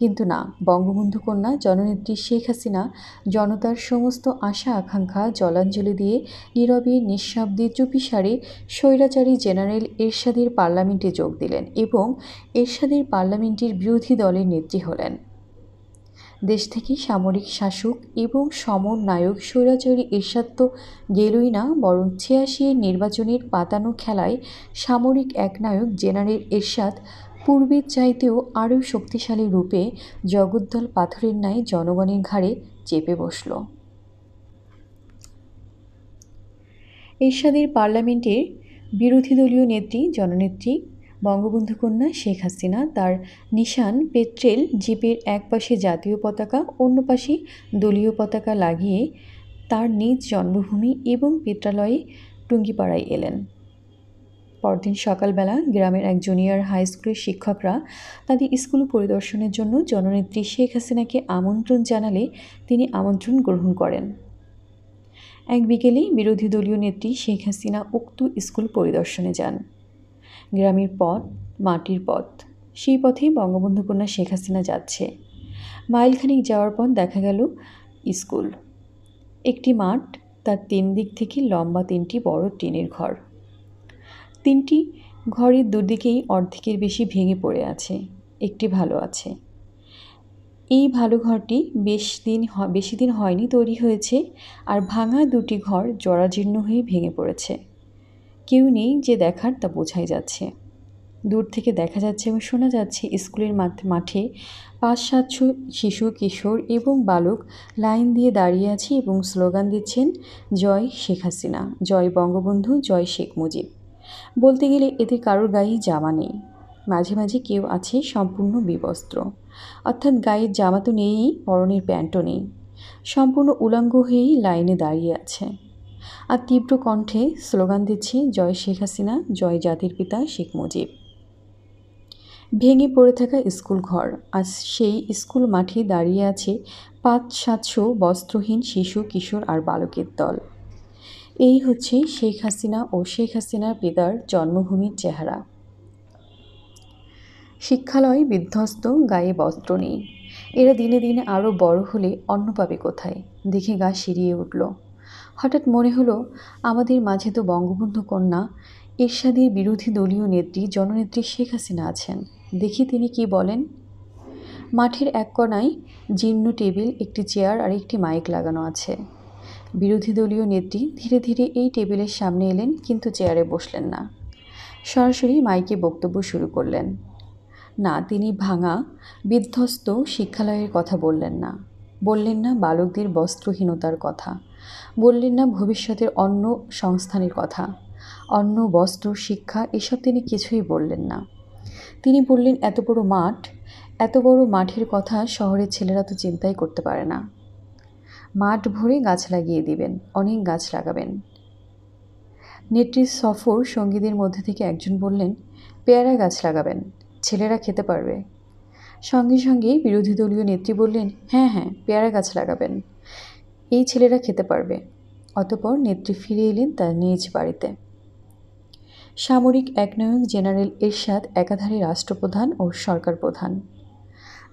কিন্তু না বঙ্গবন্ধু কন্যা জননেত্রী শেখ হাসিনা জনতার সমস্ত আশা আকাঙ্ক্ষা জলাঞ্জলি দিয়ে নীরবে নিঃশব্দে চুপিসারে স্বৈরাচারী জেনারেল এরশাদের পার্লামেন্টে যোগ দিলেন এবং এরশাদের পার্লামেন্টের বিরোধী দলের নেত্রী হলেন দেশ থেকে সামরিক শাসক এবং সমন্বয়ক স্বৈরাচারী এরশাদ তো গেলই না বরং ছিয়াশি নির্বাচনের পাতানো খেলায় সামরিক একনায়ক জেনারেল এরশাদ পূর্বের চাইতেও আরও শক্তিশালী রূপে জগদ্দল পাথরের ন্যায় জনগণের ঘাড়ে চেপে বসল এরশাদের পার্লামেন্টের বিরোধী দলীয় নেত্রী জননেত্রী বঙ্গবন্ধু কন্যা শেখ হাসিনা তার নিশান পেট্রেল জিপের এক পাশে জাতীয় পতাকা অন্য পাশে দলীয় পতাকা লাগিয়ে তার নিজ জন্মভূমি এবং পেট্রালয়ে টুঙ্গিপাড়ায় এলেন পরদিন সকালবেলা গ্রামের এক জুনিয়র হাই স্কুলের শিক্ষকরা তাদের স্কুল পরিদর্শনের জন্য জননেত্রী শেখ হাসিনাকে আমন্ত্রণ জানালে তিনি আমন্ত্রণ গ্রহণ করেন এক বিকেলেই বিরোধী দলীয় নেত্রী শেখ হাসিনা উক্ত স্কুল পরিদর্শনে যান গ্রামের পথ মাটির পথ সেই পথেই বঙ্গবন্ধু কন্যা শেখ হাসিনা যাচ্ছে মাইলখানিক যাওয়ার পর দেখা গেল স্কুল একটি মাঠ তার তিন দিক থেকে লম্বা তিনটি বড় টিনের ঘর তিনটি ঘরের দুদিকেই অর্ধেকের বেশি ভেঙে পড়ে আছে একটি ভালো আছে এই ভালো ঘরটি বেশ দিন বেশি দিন হয়নি তৈরি হয়েছে আর ভাঙা দুটি ঘর জরাজীর্ণ হয়ে ভেঙে পড়েছে কেউ নেই যে দেখার তা বোঝাই যাচ্ছে দূর থেকে দেখা যাচ্ছে এবং শোনা যাচ্ছে স্কুলের মাঠে পাঁচ সাতশো শিশু কিশোর এবং বালক লাইন দিয়ে দাঁড়িয়ে আছে এবং স্লোগান দিচ্ছেন জয় শেখ হাসিনা জয় বঙ্গবন্ধু জয় শেখ মুজিব বলতে গেলে এদের কারোর গায়ে জামা নেই মাঝে মাঝে কেউ আছে সম্পূর্ণ বিবস্ত্র অর্থাৎ গায়ের জামা তো নেই পরনের প্যান্টও নেই সম্পূর্ণ উলঙ্গ হয়েই লাইনে দাঁড়িয়ে আছে আর তীব্র কণ্ঠে স্লোগান দিচ্ছে জয় শেখ হাসিনা জয় জাতির পিতা শেখ মুজিব ভেঙে পড়ে থাকা স্কুল ঘর আজ সেই স্কুল মাঠে দাঁড়িয়ে আছে পাঁচ সাতশো বস্ত্রহীন শিশু কিশোর আর বালকের দল এই হচ্ছে শেখ হাসিনা ও শেখ হাসিনার পিতার জন্মভূমির চেহারা শিক্ষালয় বিধ্বস্ত গায়ে বস্ত্র নেই এরা দিনে দিনে আরও বড় হলে অন্ন পাবে কোথায় দেখে গা সিরিয়ে উঠল হঠাৎ মনে হলো আমাদের মাঝে তো বঙ্গবন্ধু কন্যা এরশাদের বিরোধী দলীয় নেত্রী জননেত্রী শেখ হাসিনা আছেন দেখি তিনি কি বলেন মাঠের এক কণায় জীর্ণ টেবিল একটি চেয়ার আর একটি মাইক লাগানো আছে বিরোধী দলীয় নেত্রী ধীরে ধীরে এই টেবিলের সামনে এলেন কিন্তু চেয়ারে বসলেন না সরাসরি মাইকে বক্তব্য শুরু করলেন না তিনি ভাঙা বিধ্বস্ত শিক্ষালয়ের কথা বললেন না বললেন না বালকদের বস্ত্রহীনতার কথা বললেন না ভবিষ্যতের অন্য সংস্থানের কথা অন্য বস্ত্র শিক্ষা এসব তিনি কিছুই বললেন না তিনি বললেন এত বড় মাঠ এত বড় মাঠের কথা শহরের ছেলেরা তো চিন্তাই করতে পারে না মাঠ ভরে গাছ লাগিয়ে দিবেন অনেক গাছ লাগাবেন নেত্রীর সফর সঙ্গীদের মধ্যে থেকে একজন বললেন পেয়ারা গাছ লাগাবেন ছেলেরা খেতে পারবে সঙ্গে সঙ্গেই বিরোধী দলীয় নেত্রী বললেন হ্যাঁ হ্যাঁ পেয়ারা গাছ লাগাবেন এই ছেলেরা খেতে পারবে অতপর নেত্রী ফিরে এলেন তার নিজ বাড়িতে সামরিক একনায়ক জেনারেল এরশাদ একাধারে রাষ্ট্রপ্রধান ও সরকার প্রধান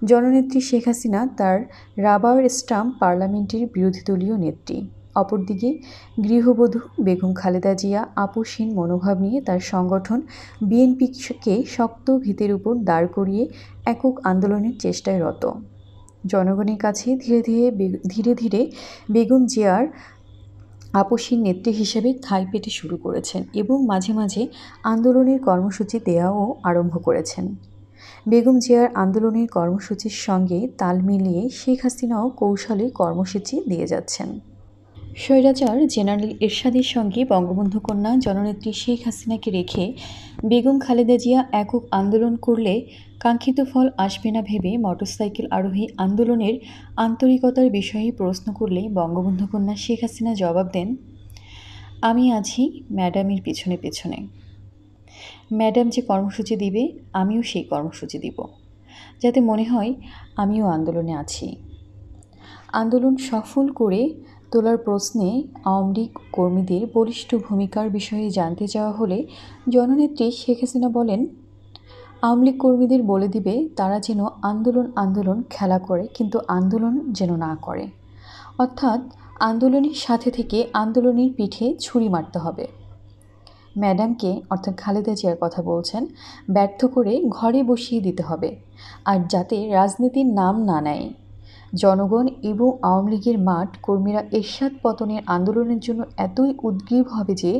জননেত্রী শেখ হাসিনা তার রাবার স্টাম্প পার্লামেন্টের বিরোধী দলীয় নেত্রী অপরদিকে গৃহবধূ বেগম খালেদা জিয়া আপোষহীন মনোভাব নিয়ে তার সংগঠন বিএনপিকে শক্ত ভিতের উপর দাঁড় করিয়ে একক আন্দোলনের চেষ্টায় রত জনগণের কাছে ধীরে ধীরে ধীরে ধীরে বেগম জিয়ার আপসীর নেত্রী হিসেবে খাই পেটে শুরু করেছেন এবং মাঝে মাঝে আন্দোলনের কর্মসূচি দেওয়াও আরম্ভ করেছেন বেগম জিয়ার আন্দোলনের কর্মসূচির সঙ্গে তাল মিলিয়ে শেখ হাসিনাও কৌশলে কর্মসূচি দিয়ে যাচ্ছেন স্বৈরাচার জেনারেল এরশাদের সঙ্গে বঙ্গবন্ধু কন্যা জননেত্রী শেখ হাসিনাকে রেখে বেগম খালেদা জিয়া একক আন্দোলন করলে কাঙ্ক্ষিত ফল আসবে না ভেবে মোটরসাইকেল আরোহী আন্দোলনের আন্তরিকতার বিষয়ে প্রশ্ন করলে বঙ্গবন্ধু কন্যা শেখ হাসিনা জবাব দেন আমি আছি ম্যাডামের পিছনে পেছনে ম্যাডাম যে কর্মসূচি দিবে আমিও সেই কর্মসূচি দিব যাতে মনে হয় আমিও আন্দোলনে আছি আন্দোলন সফল করে তোলার প্রশ্নে আওয়ামী লীগ কর্মীদের বলিষ্ঠ ভূমিকার বিষয়ে জানতে চাওয়া হলে জননেত্রী শেখ হাসিনা বলেন আওয়ামী লীগ কর্মীদের বলে দিবে তারা যেন আন্দোলন আন্দোলন খেলা করে কিন্তু আন্দোলন যেন না করে অর্থাৎ আন্দোলনের সাথে থেকে আন্দোলনের পিঠে ছুরি মারতে হবে ম্যাডামকে অর্থাৎ খালেদা জিয়ার কথা বলছেন ব্যর্থ করে ঘরে বসিয়ে দিতে হবে আর যাতে রাজনীতির নাম না নেয় জনগণ এবং আওয়ামী লীগের মাঠ কর্মীরা এরশাদ পতনের আন্দোলনের জন্য এতই উদ্গ্রীব হবে যে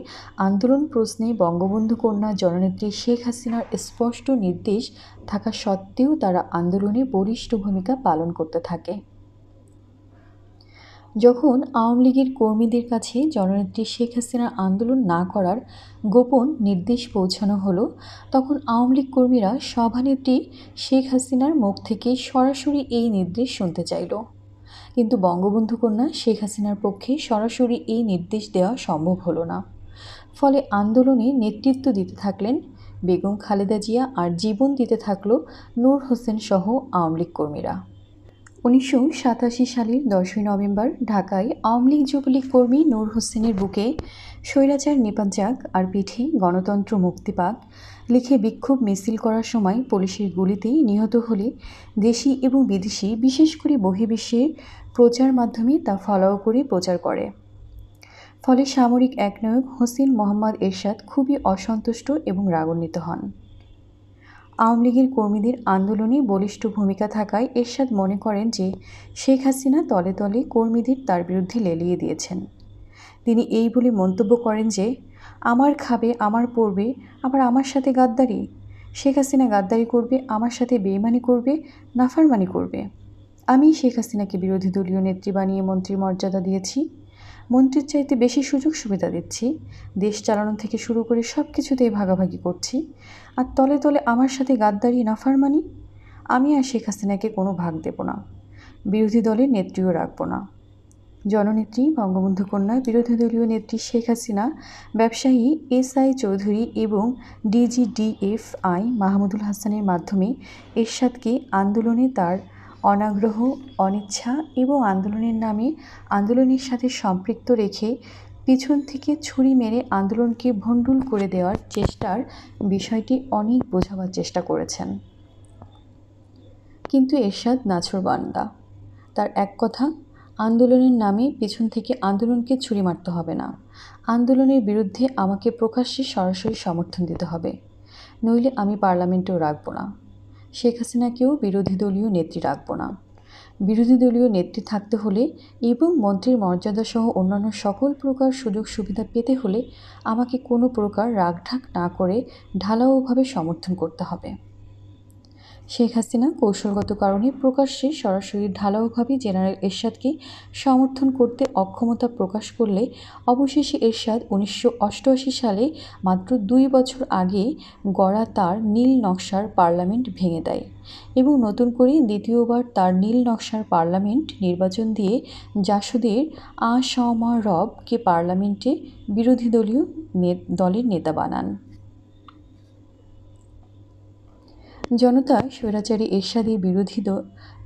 আন্দোলন প্রশ্নে বঙ্গবন্ধু কন্যা জননেত্রী শেখ হাসিনার স্পষ্ট নির্দেশ থাকা সত্ত্বেও তারা আন্দোলনে বরিষ্ঠ ভূমিকা পালন করতে থাকে যখন আওয়ামী লীগের কর্মীদের কাছে জননেত্রী শেখ হাসিনার আন্দোলন না করার গোপন নির্দেশ পৌঁছানো হলো তখন আওয়ামী লীগ কর্মীরা সভানেত্রী শেখ হাসিনার মুখ থেকে সরাসরি এই নির্দেশ শুনতে চাইল কিন্তু বঙ্গবন্ধু কন্যা শেখ হাসিনার পক্ষে সরাসরি এই নির্দেশ দেওয়া সম্ভব হলো না ফলে আন্দোলনে নেতৃত্ব দিতে থাকলেন বেগম খালেদা জিয়া আর জীবন দিতে থাকল নূর হোসেন সহ আওয়ামী লীগ কর্মীরা উনিশশো সাতাশি সালের দশই নভেম্বর ঢাকায় আওয়ামী লীগ যুবলীগ কর্মী নূর হোসেনের বুকে স্বৈরাচার নিপাত যাক আর পিঠে গণতন্ত্র মুক্তিপাত লিখে বিক্ষোভ মিছিল করার সময় পুলিশের গুলিতে নিহত হলে দেশি এবং বিদেশি বিশেষ করে বহির্বিশ্বের প্রচার মাধ্যমে তা ফলো করে প্রচার করে ফলে সামরিক একনায়ক হোসেন মোহাম্মদ এরশাদ খুবই অসন্তুষ্ট এবং রাগান্বিত হন আওয়ামী লীগের কর্মীদের আন্দোলনে বলিষ্ঠ ভূমিকা থাকায় এরশাদ মনে করেন যে শেখ হাসিনা তলে তলে কর্মীদের তার বিরুদ্ধে লেলিয়ে দিয়েছেন তিনি এই বলে মন্তব্য করেন যে আমার খাবে আমার পড়বে আবার আমার সাথে গাদ্দারি শেখ হাসিনা গাদ্দারি করবে আমার সাথে বেমানি করবে নাফারমানি করবে আমি শেখ হাসিনাকে বিরোধী দলীয় নেত্রী বানিয়ে মন্ত্রী মর্যাদা দিয়েছি মন্ত্রীর চাইতে বেশি সুযোগ সুবিধা দিচ্ছি দেশ চালানো থেকে শুরু করে সব কিছুতেই ভাগাভাগি করছি আর তলে তলে আমার সাথে গাদ্দারি নাফারমানি আমি আর শেখ হাসিনাকে কোনো ভাগ দেব না বিরোধী দলের নেত্রীও রাখব না জননেত্রী বঙ্গবন্ধু কন্যা বিরোধী দলীয় নেত্রী শেখ হাসিনা ব্যবসায়ী এস আই চৌধুরী এবং ডিজিডিএফআই মাহমুদুল হাসানের মাধ্যমে এরশাদকে আন্দোলনে তার অনাগ্রহ অনিচ্ছা এবং আন্দোলনের নামে আন্দোলনের সাথে সম্পৃক্ত রেখে পিছন থেকে ছুরি মেরে আন্দোলনকে ভণ্ডুল করে দেওয়ার চেষ্টার বিষয়টি অনেক বোঝাবার চেষ্টা করেছেন কিন্তু এরশাদ বান্দা তার এক কথা আন্দোলনের নামে পিছন থেকে আন্দোলনকে ছুরি মারতে হবে না আন্দোলনের বিরুদ্ধে আমাকে প্রকাশ্যে সরাসরি সমর্থন দিতে হবে নইলে আমি পার্লামেন্টেও রাখব না শেখ হাসিনাকেও বিরোধী দলীয় নেত্রী রাখব না বিরোধী দলীয় নেত্রী থাকতে হলে এবং মন্ত্রীর মর্যাদাসহ অন্যান্য সকল প্রকার সুযোগ সুবিধা পেতে হলে আমাকে কোনো প্রকার রাগঢাক না করে ঢালাওভাবে সমর্থন করতে হবে শেখ হাসিনা কৌশলগত কারণে প্রকাশ্যে সরাসরি ঢালাওভাবে জেনারেল এরশাদকে সমর্থন করতে অক্ষমতা প্রকাশ করলে অবশেষে এরশাদ উনিশশো সালে মাত্র দুই বছর আগে গড়া তার নীল নকশার পার্লামেন্ট ভেঙে দেয় এবং নতুন করে দ্বিতীয়বার তার নীল নকশার পার্লামেন্ট নির্বাচন দিয়ে জাসুদের আসমা রবকে পার্লামেন্টে বিরোধী দলীয় দলের নেতা বানান জনতা স্বৈরাচারী এরশাদের বিরোধী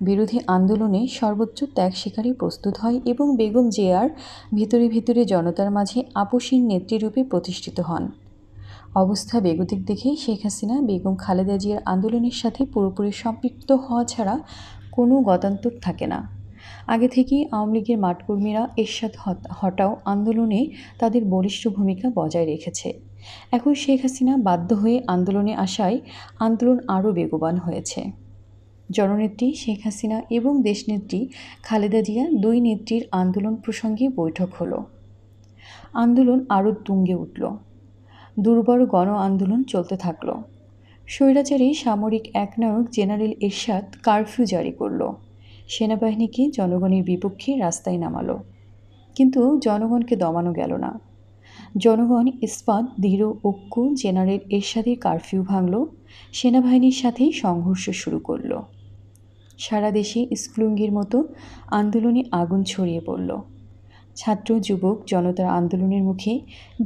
বিরোধী আন্দোলনে সর্বোচ্চ ত্যাগ শিকারে প্রস্তুত হয় এবং বেগম জেয়ার ভিতরে ভিতরে জনতার মাঝে আপোষীর নেত্রীরূপে প্রতিষ্ঠিত হন অবস্থা বেগতিক দেখে শেখ হাসিনা বেগম খালেদা জিয়ার আন্দোলনের সাথে পুরোপুরি সম্পৃক্ত হওয়া ছাড়া কোনো গতান্তর থাকে না আগে থেকেই আওয়ামী লীগের মাঠকর্মীরা এরশাদ হটাও আন্দোলনে তাদের বলিষ্ঠ ভূমিকা বজায় রেখেছে এখন শেখ হাসিনা বাধ্য হয়ে আন্দোলনে আসায় আন্দোলন আরও বেগবান হয়েছে জননেত্রী শেখ হাসিনা এবং দেশনেত্রী খালেদা জিয়া দুই নেত্রীর আন্দোলন প্রসঙ্গে বৈঠক হলো আন্দোলন আরও তুঙ্গে উঠল দুর্বল গণ আন্দোলন চলতে থাকল স্বৈরাচারী সামরিক একনায়ক জেনারেল এরশাদ কারফিউ জারি করল সেনাবাহিনীকে জনগণের বিপক্ষে রাস্তায় নামালো কিন্তু জনগণকে দমানো গেল না জনগণ ইস্পাত দৃঢ় ঐক্য জেনারেল এরশাদের কারফিউ ভাঙল সেনাবাহিনীর সাথেই সংঘর্ষ শুরু করল সারা দেশে স্কুলুঙ্গির মতো আন্দোলনে আগুন ছড়িয়ে পড়ল ছাত্র যুবক জনতার আন্দোলনের মুখে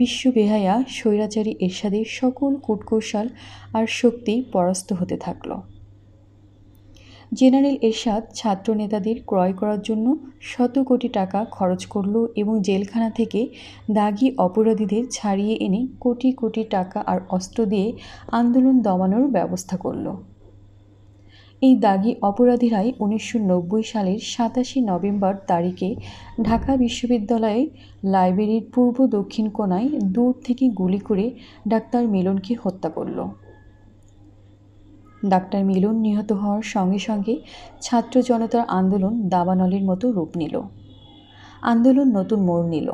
বিশ্ববেহায়া স্বৈরাচারী এরশাদের সকল কুটকৌশল আর শক্তি পরাস্ত হতে থাকলো জেনারেল এরশাদ ছাত্র নেতাদের ক্রয় করার জন্য শত কোটি টাকা খরচ করল এবং জেলখানা থেকে দাগি অপরাধীদের ছাড়িয়ে এনে কোটি কোটি টাকা আর অস্ত্র দিয়ে আন্দোলন দমানোর ব্যবস্থা করল এই দাগি অপরাধীরাই উনিশশো সালের সাতাশে নভেম্বর তারিখে ঢাকা বিশ্ববিদ্যালয়ে লাইব্রেরির পূর্ব দক্ষিণ কোনায় দূর থেকে গুলি করে ডাক্তার মিলনকে হত্যা করলো ডাক্তার মিলন নিহত হওয়ার সঙ্গে সঙ্গে ছাত্র জনতার আন্দোলন দাবানলের মতো রূপ নিল আন্দোলন নতুন মোড় নিল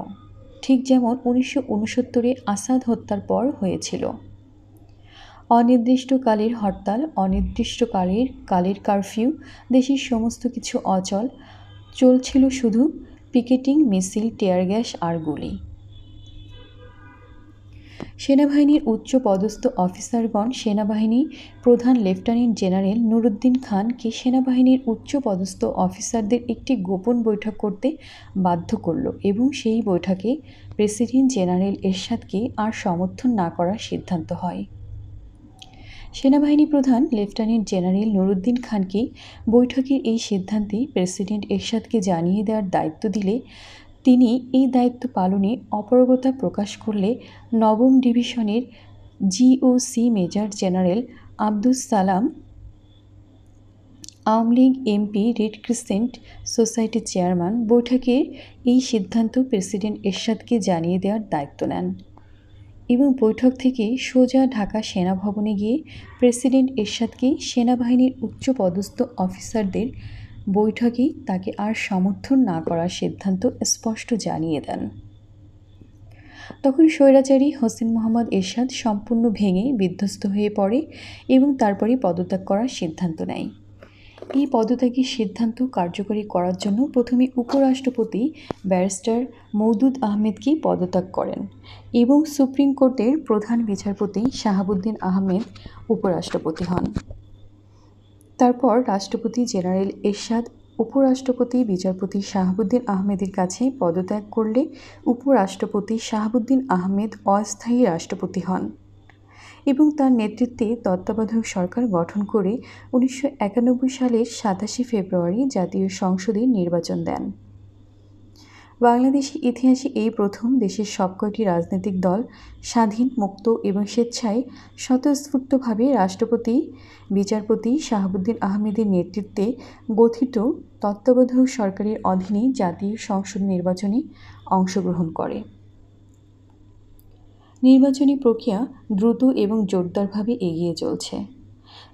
ঠিক যেমন উনিশশো উনসত্তরে আসাদ হত্যার পর হয়েছিল অনির্দিষ্টকালের হরতাল অনির্দিষ্টকালের কালের কারফিউ দেশের সমস্ত কিছু অচল চলছিল শুধু পিকেটিং মিছিল টেয়ার গ্যাস আর গুলি সেনাবাহিনীর উচ্চ পদস্থ অফিসারগণ সেনাবাহিনী প্রধান লেফটেন্যান্ট জেনারেল নুরুদ্দিন খানকে সেনাবাহিনীর উচ্চ পদস্থ অফিসারদের একটি গোপন বৈঠক করতে বাধ্য করল এবং সেই বৈঠকে প্রেসিডেন্ট জেনারেল এরশাদকে আর সমর্থন না করার সিদ্ধান্ত হয় সেনাবাহিনী প্রধান লেফটেন্যান্ট জেনারেল নুরুদ্দিন খানকে বৈঠকের এই সিদ্ধান্তে প্রেসিডেন্ট এরশাদকে জানিয়ে দেওয়ার দায়িত্ব দিলে তিনি এই দায়িত্ব পালনে অপরগতা প্রকাশ করলে নবম ডিভিশনের GOC major general Abdus Salam Awami League MP red crescent সোসাইটির চেয়ারম্যান বৈঠকের এই সিদ্ধান্ত প্রেসিডেন্ট এরশাদকে জানিয়ে দেওয়ার দায়িত্ব নেন এবং বৈঠক থেকে সোজা ঢাকা সেনাভবনে গিয়ে প্রেসিডেন্ট এরশাদকে সেনাবাহিনীর উচ্চপদস্থ অফিসারদের বৈঠকেই তাকে আর সমর্থন না করার সিদ্ধান্ত স্পষ্ট জানিয়ে দেন তখন স্বৈরাচারী হোসেন মোহাম্মদ এরশাদ সম্পূর্ণ ভেঙে বিধ্বস্ত হয়ে পড়ে এবং তারপরে পদত্যাগ করার সিদ্ধান্ত নেয় এই পদত্যাগের সিদ্ধান্ত কার্যকরী করার জন্য প্রথমে উপরাষ্ট্রপতি ব্যারিস্টার মৌদুদ আহমেদকে পদত্যাগ করেন এবং সুপ্রিম কোর্টের প্রধান বিচারপতি শাহাবুদ্দিন আহমেদ উপরাষ্ট্রপতি হন তারপর রাষ্ট্রপতি জেনারেল এরশাদ উপরাষ্ট্রপতি বিচারপতি শাহাবুদ্দিন আহমেদের কাছে পদত্যাগ করলে উপরাষ্ট্রপতি শাহাবুদ্দিন আহমেদ অস্থায়ী রাষ্ট্রপতি হন এবং তার নেতৃত্বে তত্ত্বাবধায়ক সরকার গঠন করে উনিশশো সালের সাতাশে ফেব্রুয়ারি জাতীয় সংসদে নির্বাচন দেন বাংলাদেশের ইতিহাসে এই প্রথম দেশের সবকটি রাজনৈতিক দল স্বাধীন মুক্ত এবং স্বেচ্ছায় স্বতঃস্ফূর্তভাবে রাষ্ট্রপতি বিচারপতি শাহাবুদ্দিন আহমেদের নেতৃত্বে গঠিত তত্ত্বাবধায়ক সরকারের অধীনে জাতীয় সংসদ নির্বাচনে অংশগ্রহণ করে নির্বাচনী প্রক্রিয়া দ্রুত এবং জোরদারভাবে এগিয়ে চলছে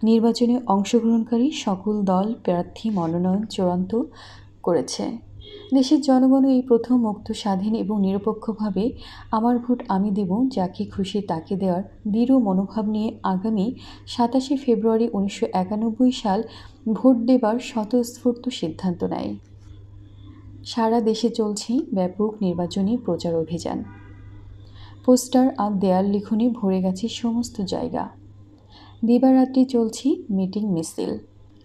নির্বাচনে অংশগ্রহণকারী সকল দল প্রার্থী মনোনয়ন চূড়ান্ত করেছে দেশের জনগণও এই প্রথম মুক্ত স্বাধীন এবং নিরপেক্ষভাবে আমার ভোট আমি দেব যাকে খুশি তাকে দেওয়ার দৃঢ় মনোভাব নিয়ে আগামী সাতাশে ফেব্রুয়ারি উনিশশো সাল ভোট দেবার স্বতঃস্ফূর্ত সিদ্ধান্ত নেয় সারা দেশে চলছে ব্যাপক নির্বাচনী প্রচার অভিযান পোস্টার আর দেয়াল লিখনে ভরে গেছে সমস্ত জায়গা দিবারাত্রি চলছে মিটিং মিছিল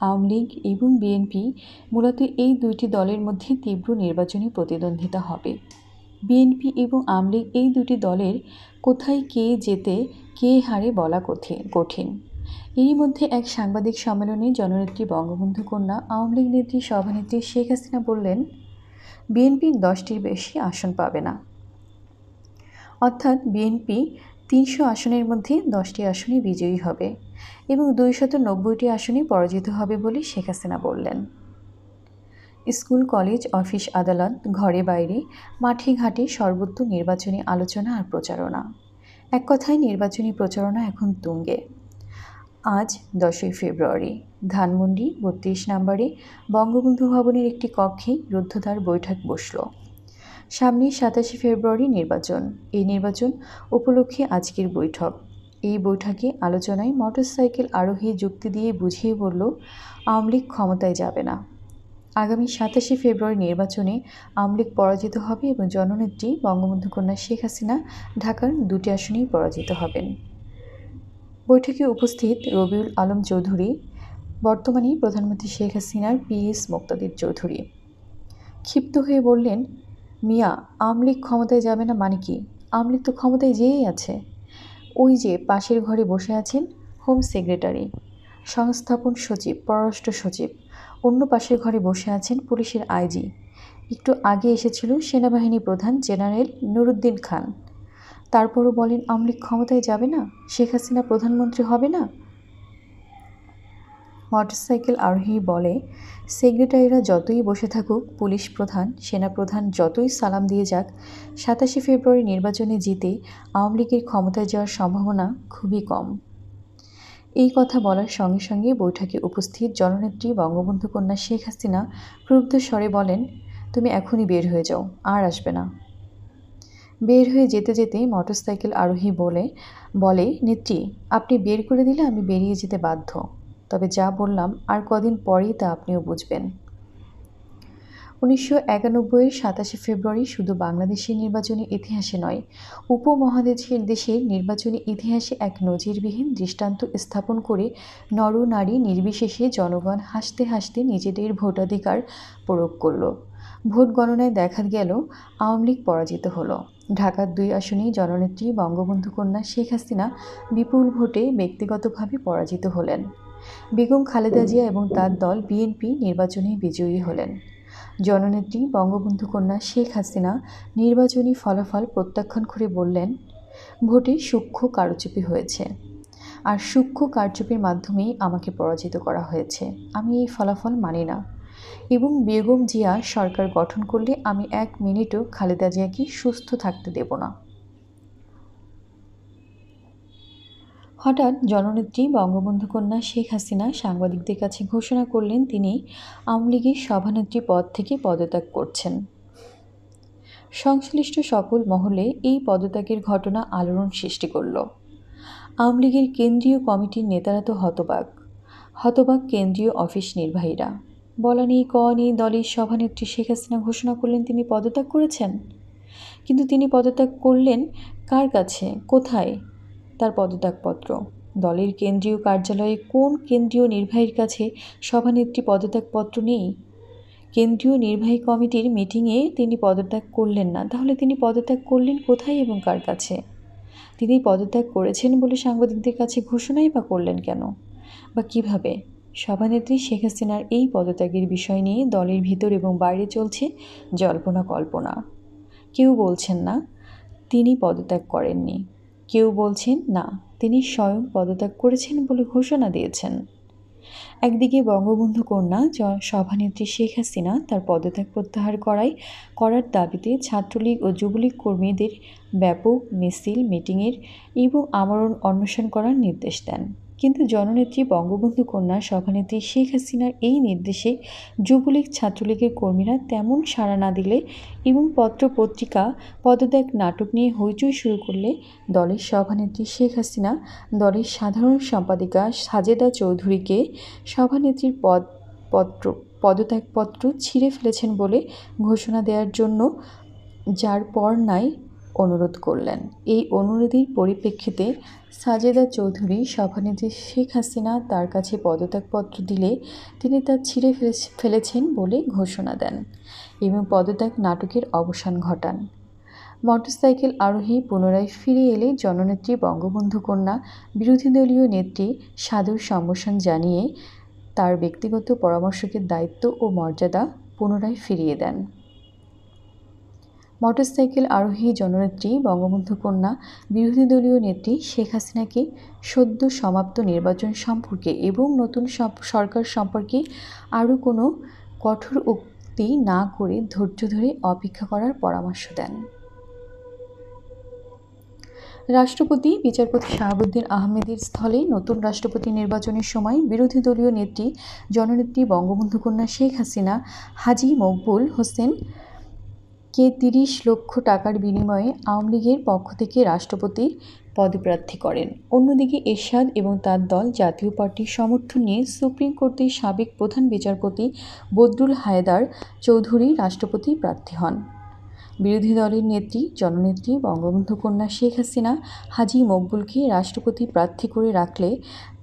আওয়ামী লীগ এবং বিএনপি মূলত এই দুইটি দলের মধ্যে তীব্র নির্বাচনী প্রতিদ্বন্দ্বিতা হবে বিএনপি এবং আওয়ামী লীগ এই দুটি দলের কোথায় কে যেতে কে হারে বলা কঠিন এরই মধ্যে এক সাংবাদিক সম্মেলনে জননেত্রী বঙ্গবন্ধু কন্যা আওয়ামী লীগ নেত্রী সভানেত্রী শেখ হাসিনা বললেন বিএনপি দশটির বেশি আসন পাবে না অর্থাৎ বিএনপি তিনশো আসনের মধ্যে দশটি আসনে বিজয়ী হবে এবং দুইশত নব্বইটি আসনই পরাজিত হবে বলে শেখ হাসিনা বললেন স্কুল কলেজ অফিস আদালত ঘরে বাইরে মাঠে ঘাটে সর্বত্র নির্বাচনী আলোচনা আর প্রচারণা এক কথায় নির্বাচনী প্রচারণা এখন তুঙ্গে আজ দশই ফেব্রুয়ারি ধানমন্ডি বত্রিশ নম্বরে বঙ্গবন্ধু ভবনের একটি কক্ষে রুদ্ধদ্বার বৈঠক বসল সামনে সাতাশে ফেব্রুয়ারি নির্বাচন এই নির্বাচন উপলক্ষে আজকের বৈঠক এই বৈঠকে আলোচনায় মোটরসাইকেল আরোহী যুক্তি দিয়ে বুঝিয়ে বলল আওয়ামী লীগ ক্ষমতায় যাবে না আগামী সাতাশে ফেব্রুয়ারি নির্বাচনে আওয়ামী লীগ পরাজিত হবে এবং জননেত্রী বঙ্গবন্ধু কন্যা শেখ হাসিনা ঢাকার দুটি আসনেই পরাজিত হবেন বৈঠকে উপস্থিত রবিউল আলম চৌধুরী বর্তমানে প্রধানমন্ত্রী শেখ হাসিনার পিএস মুক্তাদির চৌধুরী ক্ষিপ্ত হয়ে বললেন মিয়া আওয়ামী লীগ ক্ষমতায় যাবে না মানে কি আওয়ামী লীগ তো ক্ষমতায় যেয়েই আছে ওই যে পাশের ঘরে বসে আছেন হোম সেক্রেটারি সংস্থাপন সচিব পররাষ্ট্র সচিব অন্য পাশের ঘরে বসে আছেন পুলিশের আইজি একটু আগে এসেছিল সেনাবাহিনী প্রধান জেনারেল নুরুদ্দিন খান তারপরও বলেন আমলিক ক্ষমতায় যাবে না শেখ হাসিনা প্রধানমন্ত্রী হবে না মোটরসাইকেল আরোহী বলে সেক্রেটারিরা যতই বসে থাকুক পুলিশ প্রধান সেনাপ্রধান যতই সালাম দিয়ে যাক সাতাশে ফেব্রুয়ারি নির্বাচনে জিতে আওয়ামী লীগের ক্ষমতায় যাওয়ার সম্ভাবনা খুবই কম এই কথা বলার সঙ্গে সঙ্গে বৈঠকে উপস্থিত জননেত্রী বঙ্গবন্ধু কন্যা শেখ হাসিনা ক্রুব্ধ স্বরে বলেন তুমি এখনই বের হয়ে যাও আর আসবে না বের হয়ে যেতে যেতে মোটরসাইকেল আরোহী বলে বলে নেত্রী আপনি বের করে দিলে আমি বেরিয়ে যেতে বাধ্য তবে যা বললাম আর কদিন পরেই তা আপনিও বুঝবেন উনিশশো একানব্বইয়ের সাতাশে ফেব্রুয়ারি শুধু বাংলাদেশের নির্বাচনী ইতিহাসে নয় উপমহাদেশের দেশের নির্বাচনী ইতিহাসে এক নজিরবিহীন দৃষ্টান্ত স্থাপন করে নরনারী নির্বিশেষে জনগণ হাসতে হাসতে নিজেদের ভোটাধিকার প্রয়োগ করল ভোট গণনায় দেখা গেল আওয়ামী লীগ পরাজিত হলো ঢাকার দুই আসনেই জননেত্রী বঙ্গবন্ধু কন্যা শেখ হাসিনা বিপুল ভোটে ব্যক্তিগতভাবে পরাজিত হলেন বেগম খালেদা জিয়া এবং তার দল বিএনপি নির্বাচনে বিজয়ী হলেন জননেত্রী বঙ্গবন্ধু কন্যা শেখ হাসিনা নির্বাচনী ফলাফল প্রত্যাখ্যান করে বললেন ভোটে সূক্ষ্ম কারচুপি হয়েছে আর সূক্ষ্ম কারচুপির মাধ্যমেই আমাকে পরাজিত করা হয়েছে আমি এই ফলাফল মানি না এবং বেগম জিয়া সরকার গঠন করলে আমি এক মিনিটও খালেদা জিয়াকে সুস্থ থাকতে দেব না হঠাৎ জননেত্রী বঙ্গবন্ধু কন্যা শেখ হাসিনা সাংবাদিকদের কাছে ঘোষণা করলেন তিনি আওয়ামী লীগের সভানেত্রী পদ থেকে পদত্যাগ করছেন সংশ্লিষ্ট সকল মহলে এই পদত্যাগের ঘটনা আলোড়ন সৃষ্টি করল আওয়ামী লীগের কেন্দ্রীয় কমিটির নেতারা তো হতবাক হতবাক কেন্দ্রীয় অফিস নির্বাহীরা বলা নেই ক নেই দলের সভানেত্রী শেখ হাসিনা ঘোষণা করলেন তিনি পদত্যাগ করেছেন কিন্তু তিনি পদত্যাগ করলেন কার কাছে কোথায় তার পদত্যাগপত্র দলের কেন্দ্রীয় কার্যালয়ে কোন কেন্দ্রীয় নির্বাহীর কাছে সভানেত্রী পদত্যাগপত্র নেই কেন্দ্রীয় নির্বাহী কমিটির মিটিংয়ে তিনি পদত্যাগ করলেন না তাহলে তিনি পদত্যাগ করলেন কোথায় এবং কার কাছে তিনি পদত্যাগ করেছেন বলে সাংবাদিকদের কাছে ঘোষণাই বা করলেন কেন বা কিভাবে সভানেত্রী শেখ হাসিনার এই পদত্যাগের বিষয় নিয়ে দলের ভিতর এবং বাইরে চলছে জল্পনা কল্পনা কেউ বলছেন না তিনি পদত্যাগ করেননি কেউ বলছেন না তিনি স্বয়ং পদত্যাগ করেছেন বলে ঘোষণা দিয়েছেন একদিকে বঙ্গবন্ধু কন্যা সভানেত্রী শেখ হাসিনা তার পদত্যাগ প্রত্যাহার করায় করার দাবিতে ছাত্রলীগ ও যুবলীগ কর্মীদের ব্যাপক মিছিল মিটিংয়ের এবং আমরণ অন্বেষণ করার নির্দেশ দেন কিন্তু জননেত্রী বঙ্গবন্ধু কন্যা সভানেত্রী শেখ হাসিনার এই নির্দেশে যুবলীগ ছাত্রলীগের কর্মীরা তেমন সাড়া না দিলে এবং পত্র পত্রিকা পদত্যাগ নাটক নিয়ে হইচই শুরু করলে দলের সভানেত্রী শেখ হাসিনা দলের সাধারণ সম্পাদিকা সাজেদা চৌধুরীকে সভানেত্রীর পদ পত্র পদত্যাগপত্র ছিঁড়ে ফেলেছেন বলে ঘোষণা দেওয়ার জন্য যার পর নাই অনুরোধ করলেন এই অনুরোধের পরিপ্রেক্ষিতে সাজেদা চৌধুরী সভানেত্রী শেখ হাসিনা তার কাছে পদত্যাগপত্র দিলে তিনি তা ছিঁড়ে ফেলেছেন বলে ঘোষণা দেন এবং পদত্যাগ নাটকের অবসান ঘটান মোটরসাইকেল আরোহী পুনরায় ফিরে এলে জননেত্রী বঙ্গবন্ধু কন্যা বিরোধী দলীয় নেত্রী সাধুর সম্ভাষণ জানিয়ে তার ব্যক্তিগত পরামর্শকের দায়িত্ব ও মর্যাদা পুনরায় ফিরিয়ে দেন মোটরসাইকেল আরোহী জননেত্রী বঙ্গবন্ধু কন্যা বিরোধী দলীয় নেত্রী শেখ হাসিনাকে সদ্য সমাপ্ত নির্বাচন সম্পর্কে এবং নতুন সরকার সম্পর্কে আরও কোনো কঠোর উক্তি না করে ধৈর্য ধরে অপেক্ষা করার পরামর্শ দেন রাষ্ট্রপতি বিচারপতি শাহাবুদ্দিন আহমেদের স্থলে নতুন রাষ্ট্রপতি নির্বাচনের সময় বিরোধী দলীয় নেত্রী জননেত্রী বঙ্গবন্ধু কন্যা শেখ হাসিনা হাজি মকবুল হোসেন কে তিরিশ লক্ষ টাকার বিনিময়ে আওয়ামী লীগের পক্ষ থেকে রাষ্ট্রপতি পদপ্রার্থী করেন অন্যদিকে এরশাদ এবং তার দল জাতীয় পার্টির সমর্থন নিয়ে সুপ্রিম কোর্টের সাবেক প্রধান বিচারপতি বদরুল হায়দার চৌধুরী রাষ্ট্রপতি প্রার্থী হন বিরোধী দলের নেত্রী জননেত্রী বঙ্গবন্ধু কন্যা শেখ হাসিনা হাজি মকবুলকে রাষ্ট্রপতি প্রার্থী করে রাখলে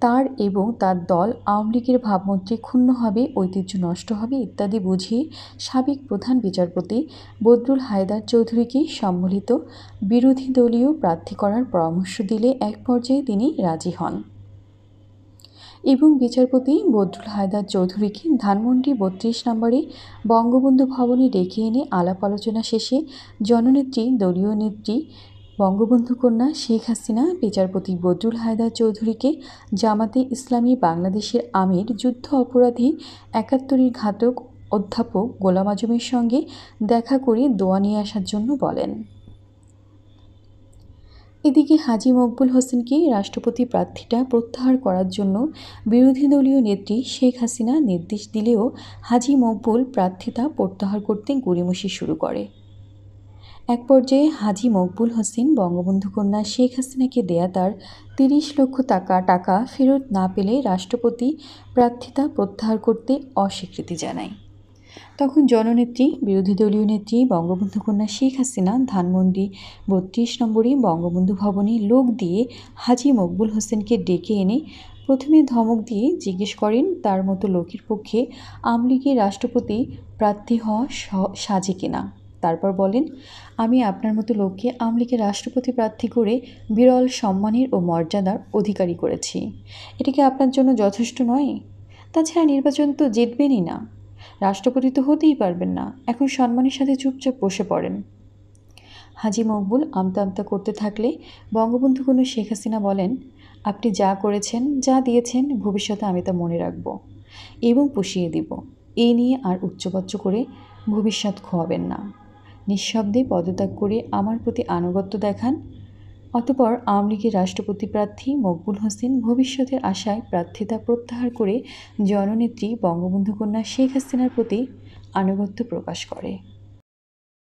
তার এবং তার দল আওয়ামী লীগের ভাবমূর্তি ক্ষুণ্ণ হবে ঐতিহ্য নষ্ট হবে ইত্যাদি বুঝিয়ে সাবেক প্রধান বিচারপতি বদরুল হায়দার চৌধুরীকে সম্মিলিত বিরোধী দলীয় প্রার্থী করার পরামর্শ দিলে এক পর্যায়ে তিনি রাজি হন এবং বিচারপতি বদরুল হায়দার চৌধুরীকে ধানমন্ডি বত্রিশ নম্বরে বঙ্গবন্ধু ভবনে ডেকে এনে আলাপ আলোচনা শেষে জননেত্রী দলীয় নেত্রী বঙ্গবন্ধু কন্যা শেখ হাসিনা বিচারপতি বদরুল হায়দার চৌধুরীকে জামাতে ইসলামী বাংলাদেশের আমির যুদ্ধ অপরাধী একাত্তরের ঘাতক অধ্যাপক গোলাম আজমের সঙ্গে দেখা করে দোয়া নিয়ে আসার জন্য বলেন এদিকে হাজি মকবুল হোসেনকে রাষ্ট্রপতি প্রার্থীটা প্রত্যাহার করার জন্য বিরোধী দলীয় নেত্রী শেখ হাসিনা নির্দেশ দিলেও হাজি মকবুল প্রার্থীতা প্রত্যাহার করতে গড়িমসি শুরু করে এক পর্যায়ে হাজি মকবুল হোসেন বঙ্গবন্ধু কন্যা শেখ হাসিনাকে দেয়া তার তিরিশ লক্ষ টাকা টাকা ফেরত না পেলে রাষ্ট্রপতি প্রার্থিতা প্রত্যাহার করতে অস্বীকৃতি জানায় তখন জননেত্রী বিরোধী দলীয় নেত্রী বঙ্গবন্ধু কন্যা শেখ হাসিনা ধানমন্ডি বত্রিশ নম্বরে বঙ্গবন্ধু ভবনে লোক দিয়ে হাজি মকবুল হোসেনকে ডেকে এনে প্রথমে ধমক দিয়ে জিজ্ঞেস করেন তার মতো লোকের পক্ষে আমলিগের রাষ্ট্রপতি প্রার্থী হওয়া সাজে কিনা তারপর বলেন আমি আপনার মতো লোককে আমলিকে রাষ্ট্রপতি প্রার্থী করে বিরল সম্মানের ও মর্যাদার অধিকারী করেছি এটা কি আপনার জন্য যথেষ্ট নয় তাছাড়া নির্বাচন তো জিতবেনই না রাষ্ট্রপতি তো হতেই পারবেন না এখন সম্মানের সাথে চুপচাপ বসে পড়েন হাজি মকবুল আমতা আমতা করতে থাকলে বঙ্গবন্ধু কোনো শেখ হাসিনা বলেন আপনি যা করেছেন যা দিয়েছেন ভবিষ্যতে আমি তা মনে রাখব এবং পুষিয়ে দিব এই নিয়ে আর উচ্চবাচ্য করে ভবিষ্যৎ খোয়াবেন না নিঃশব্দে পদত্যাগ করে আমার প্রতি আনুগত্য দেখান অতপর আওয়ামী লীগের রাষ্ট্রপতি প্রার্থী মকবুল হোসেন ভবিষ্যতের আশায় প্রার্থিতা প্রত্যাহার করে জননেত্রী বঙ্গবন্ধু কন্যা শেখ হাসিনার প্রতি আনুগত্য প্রকাশ করে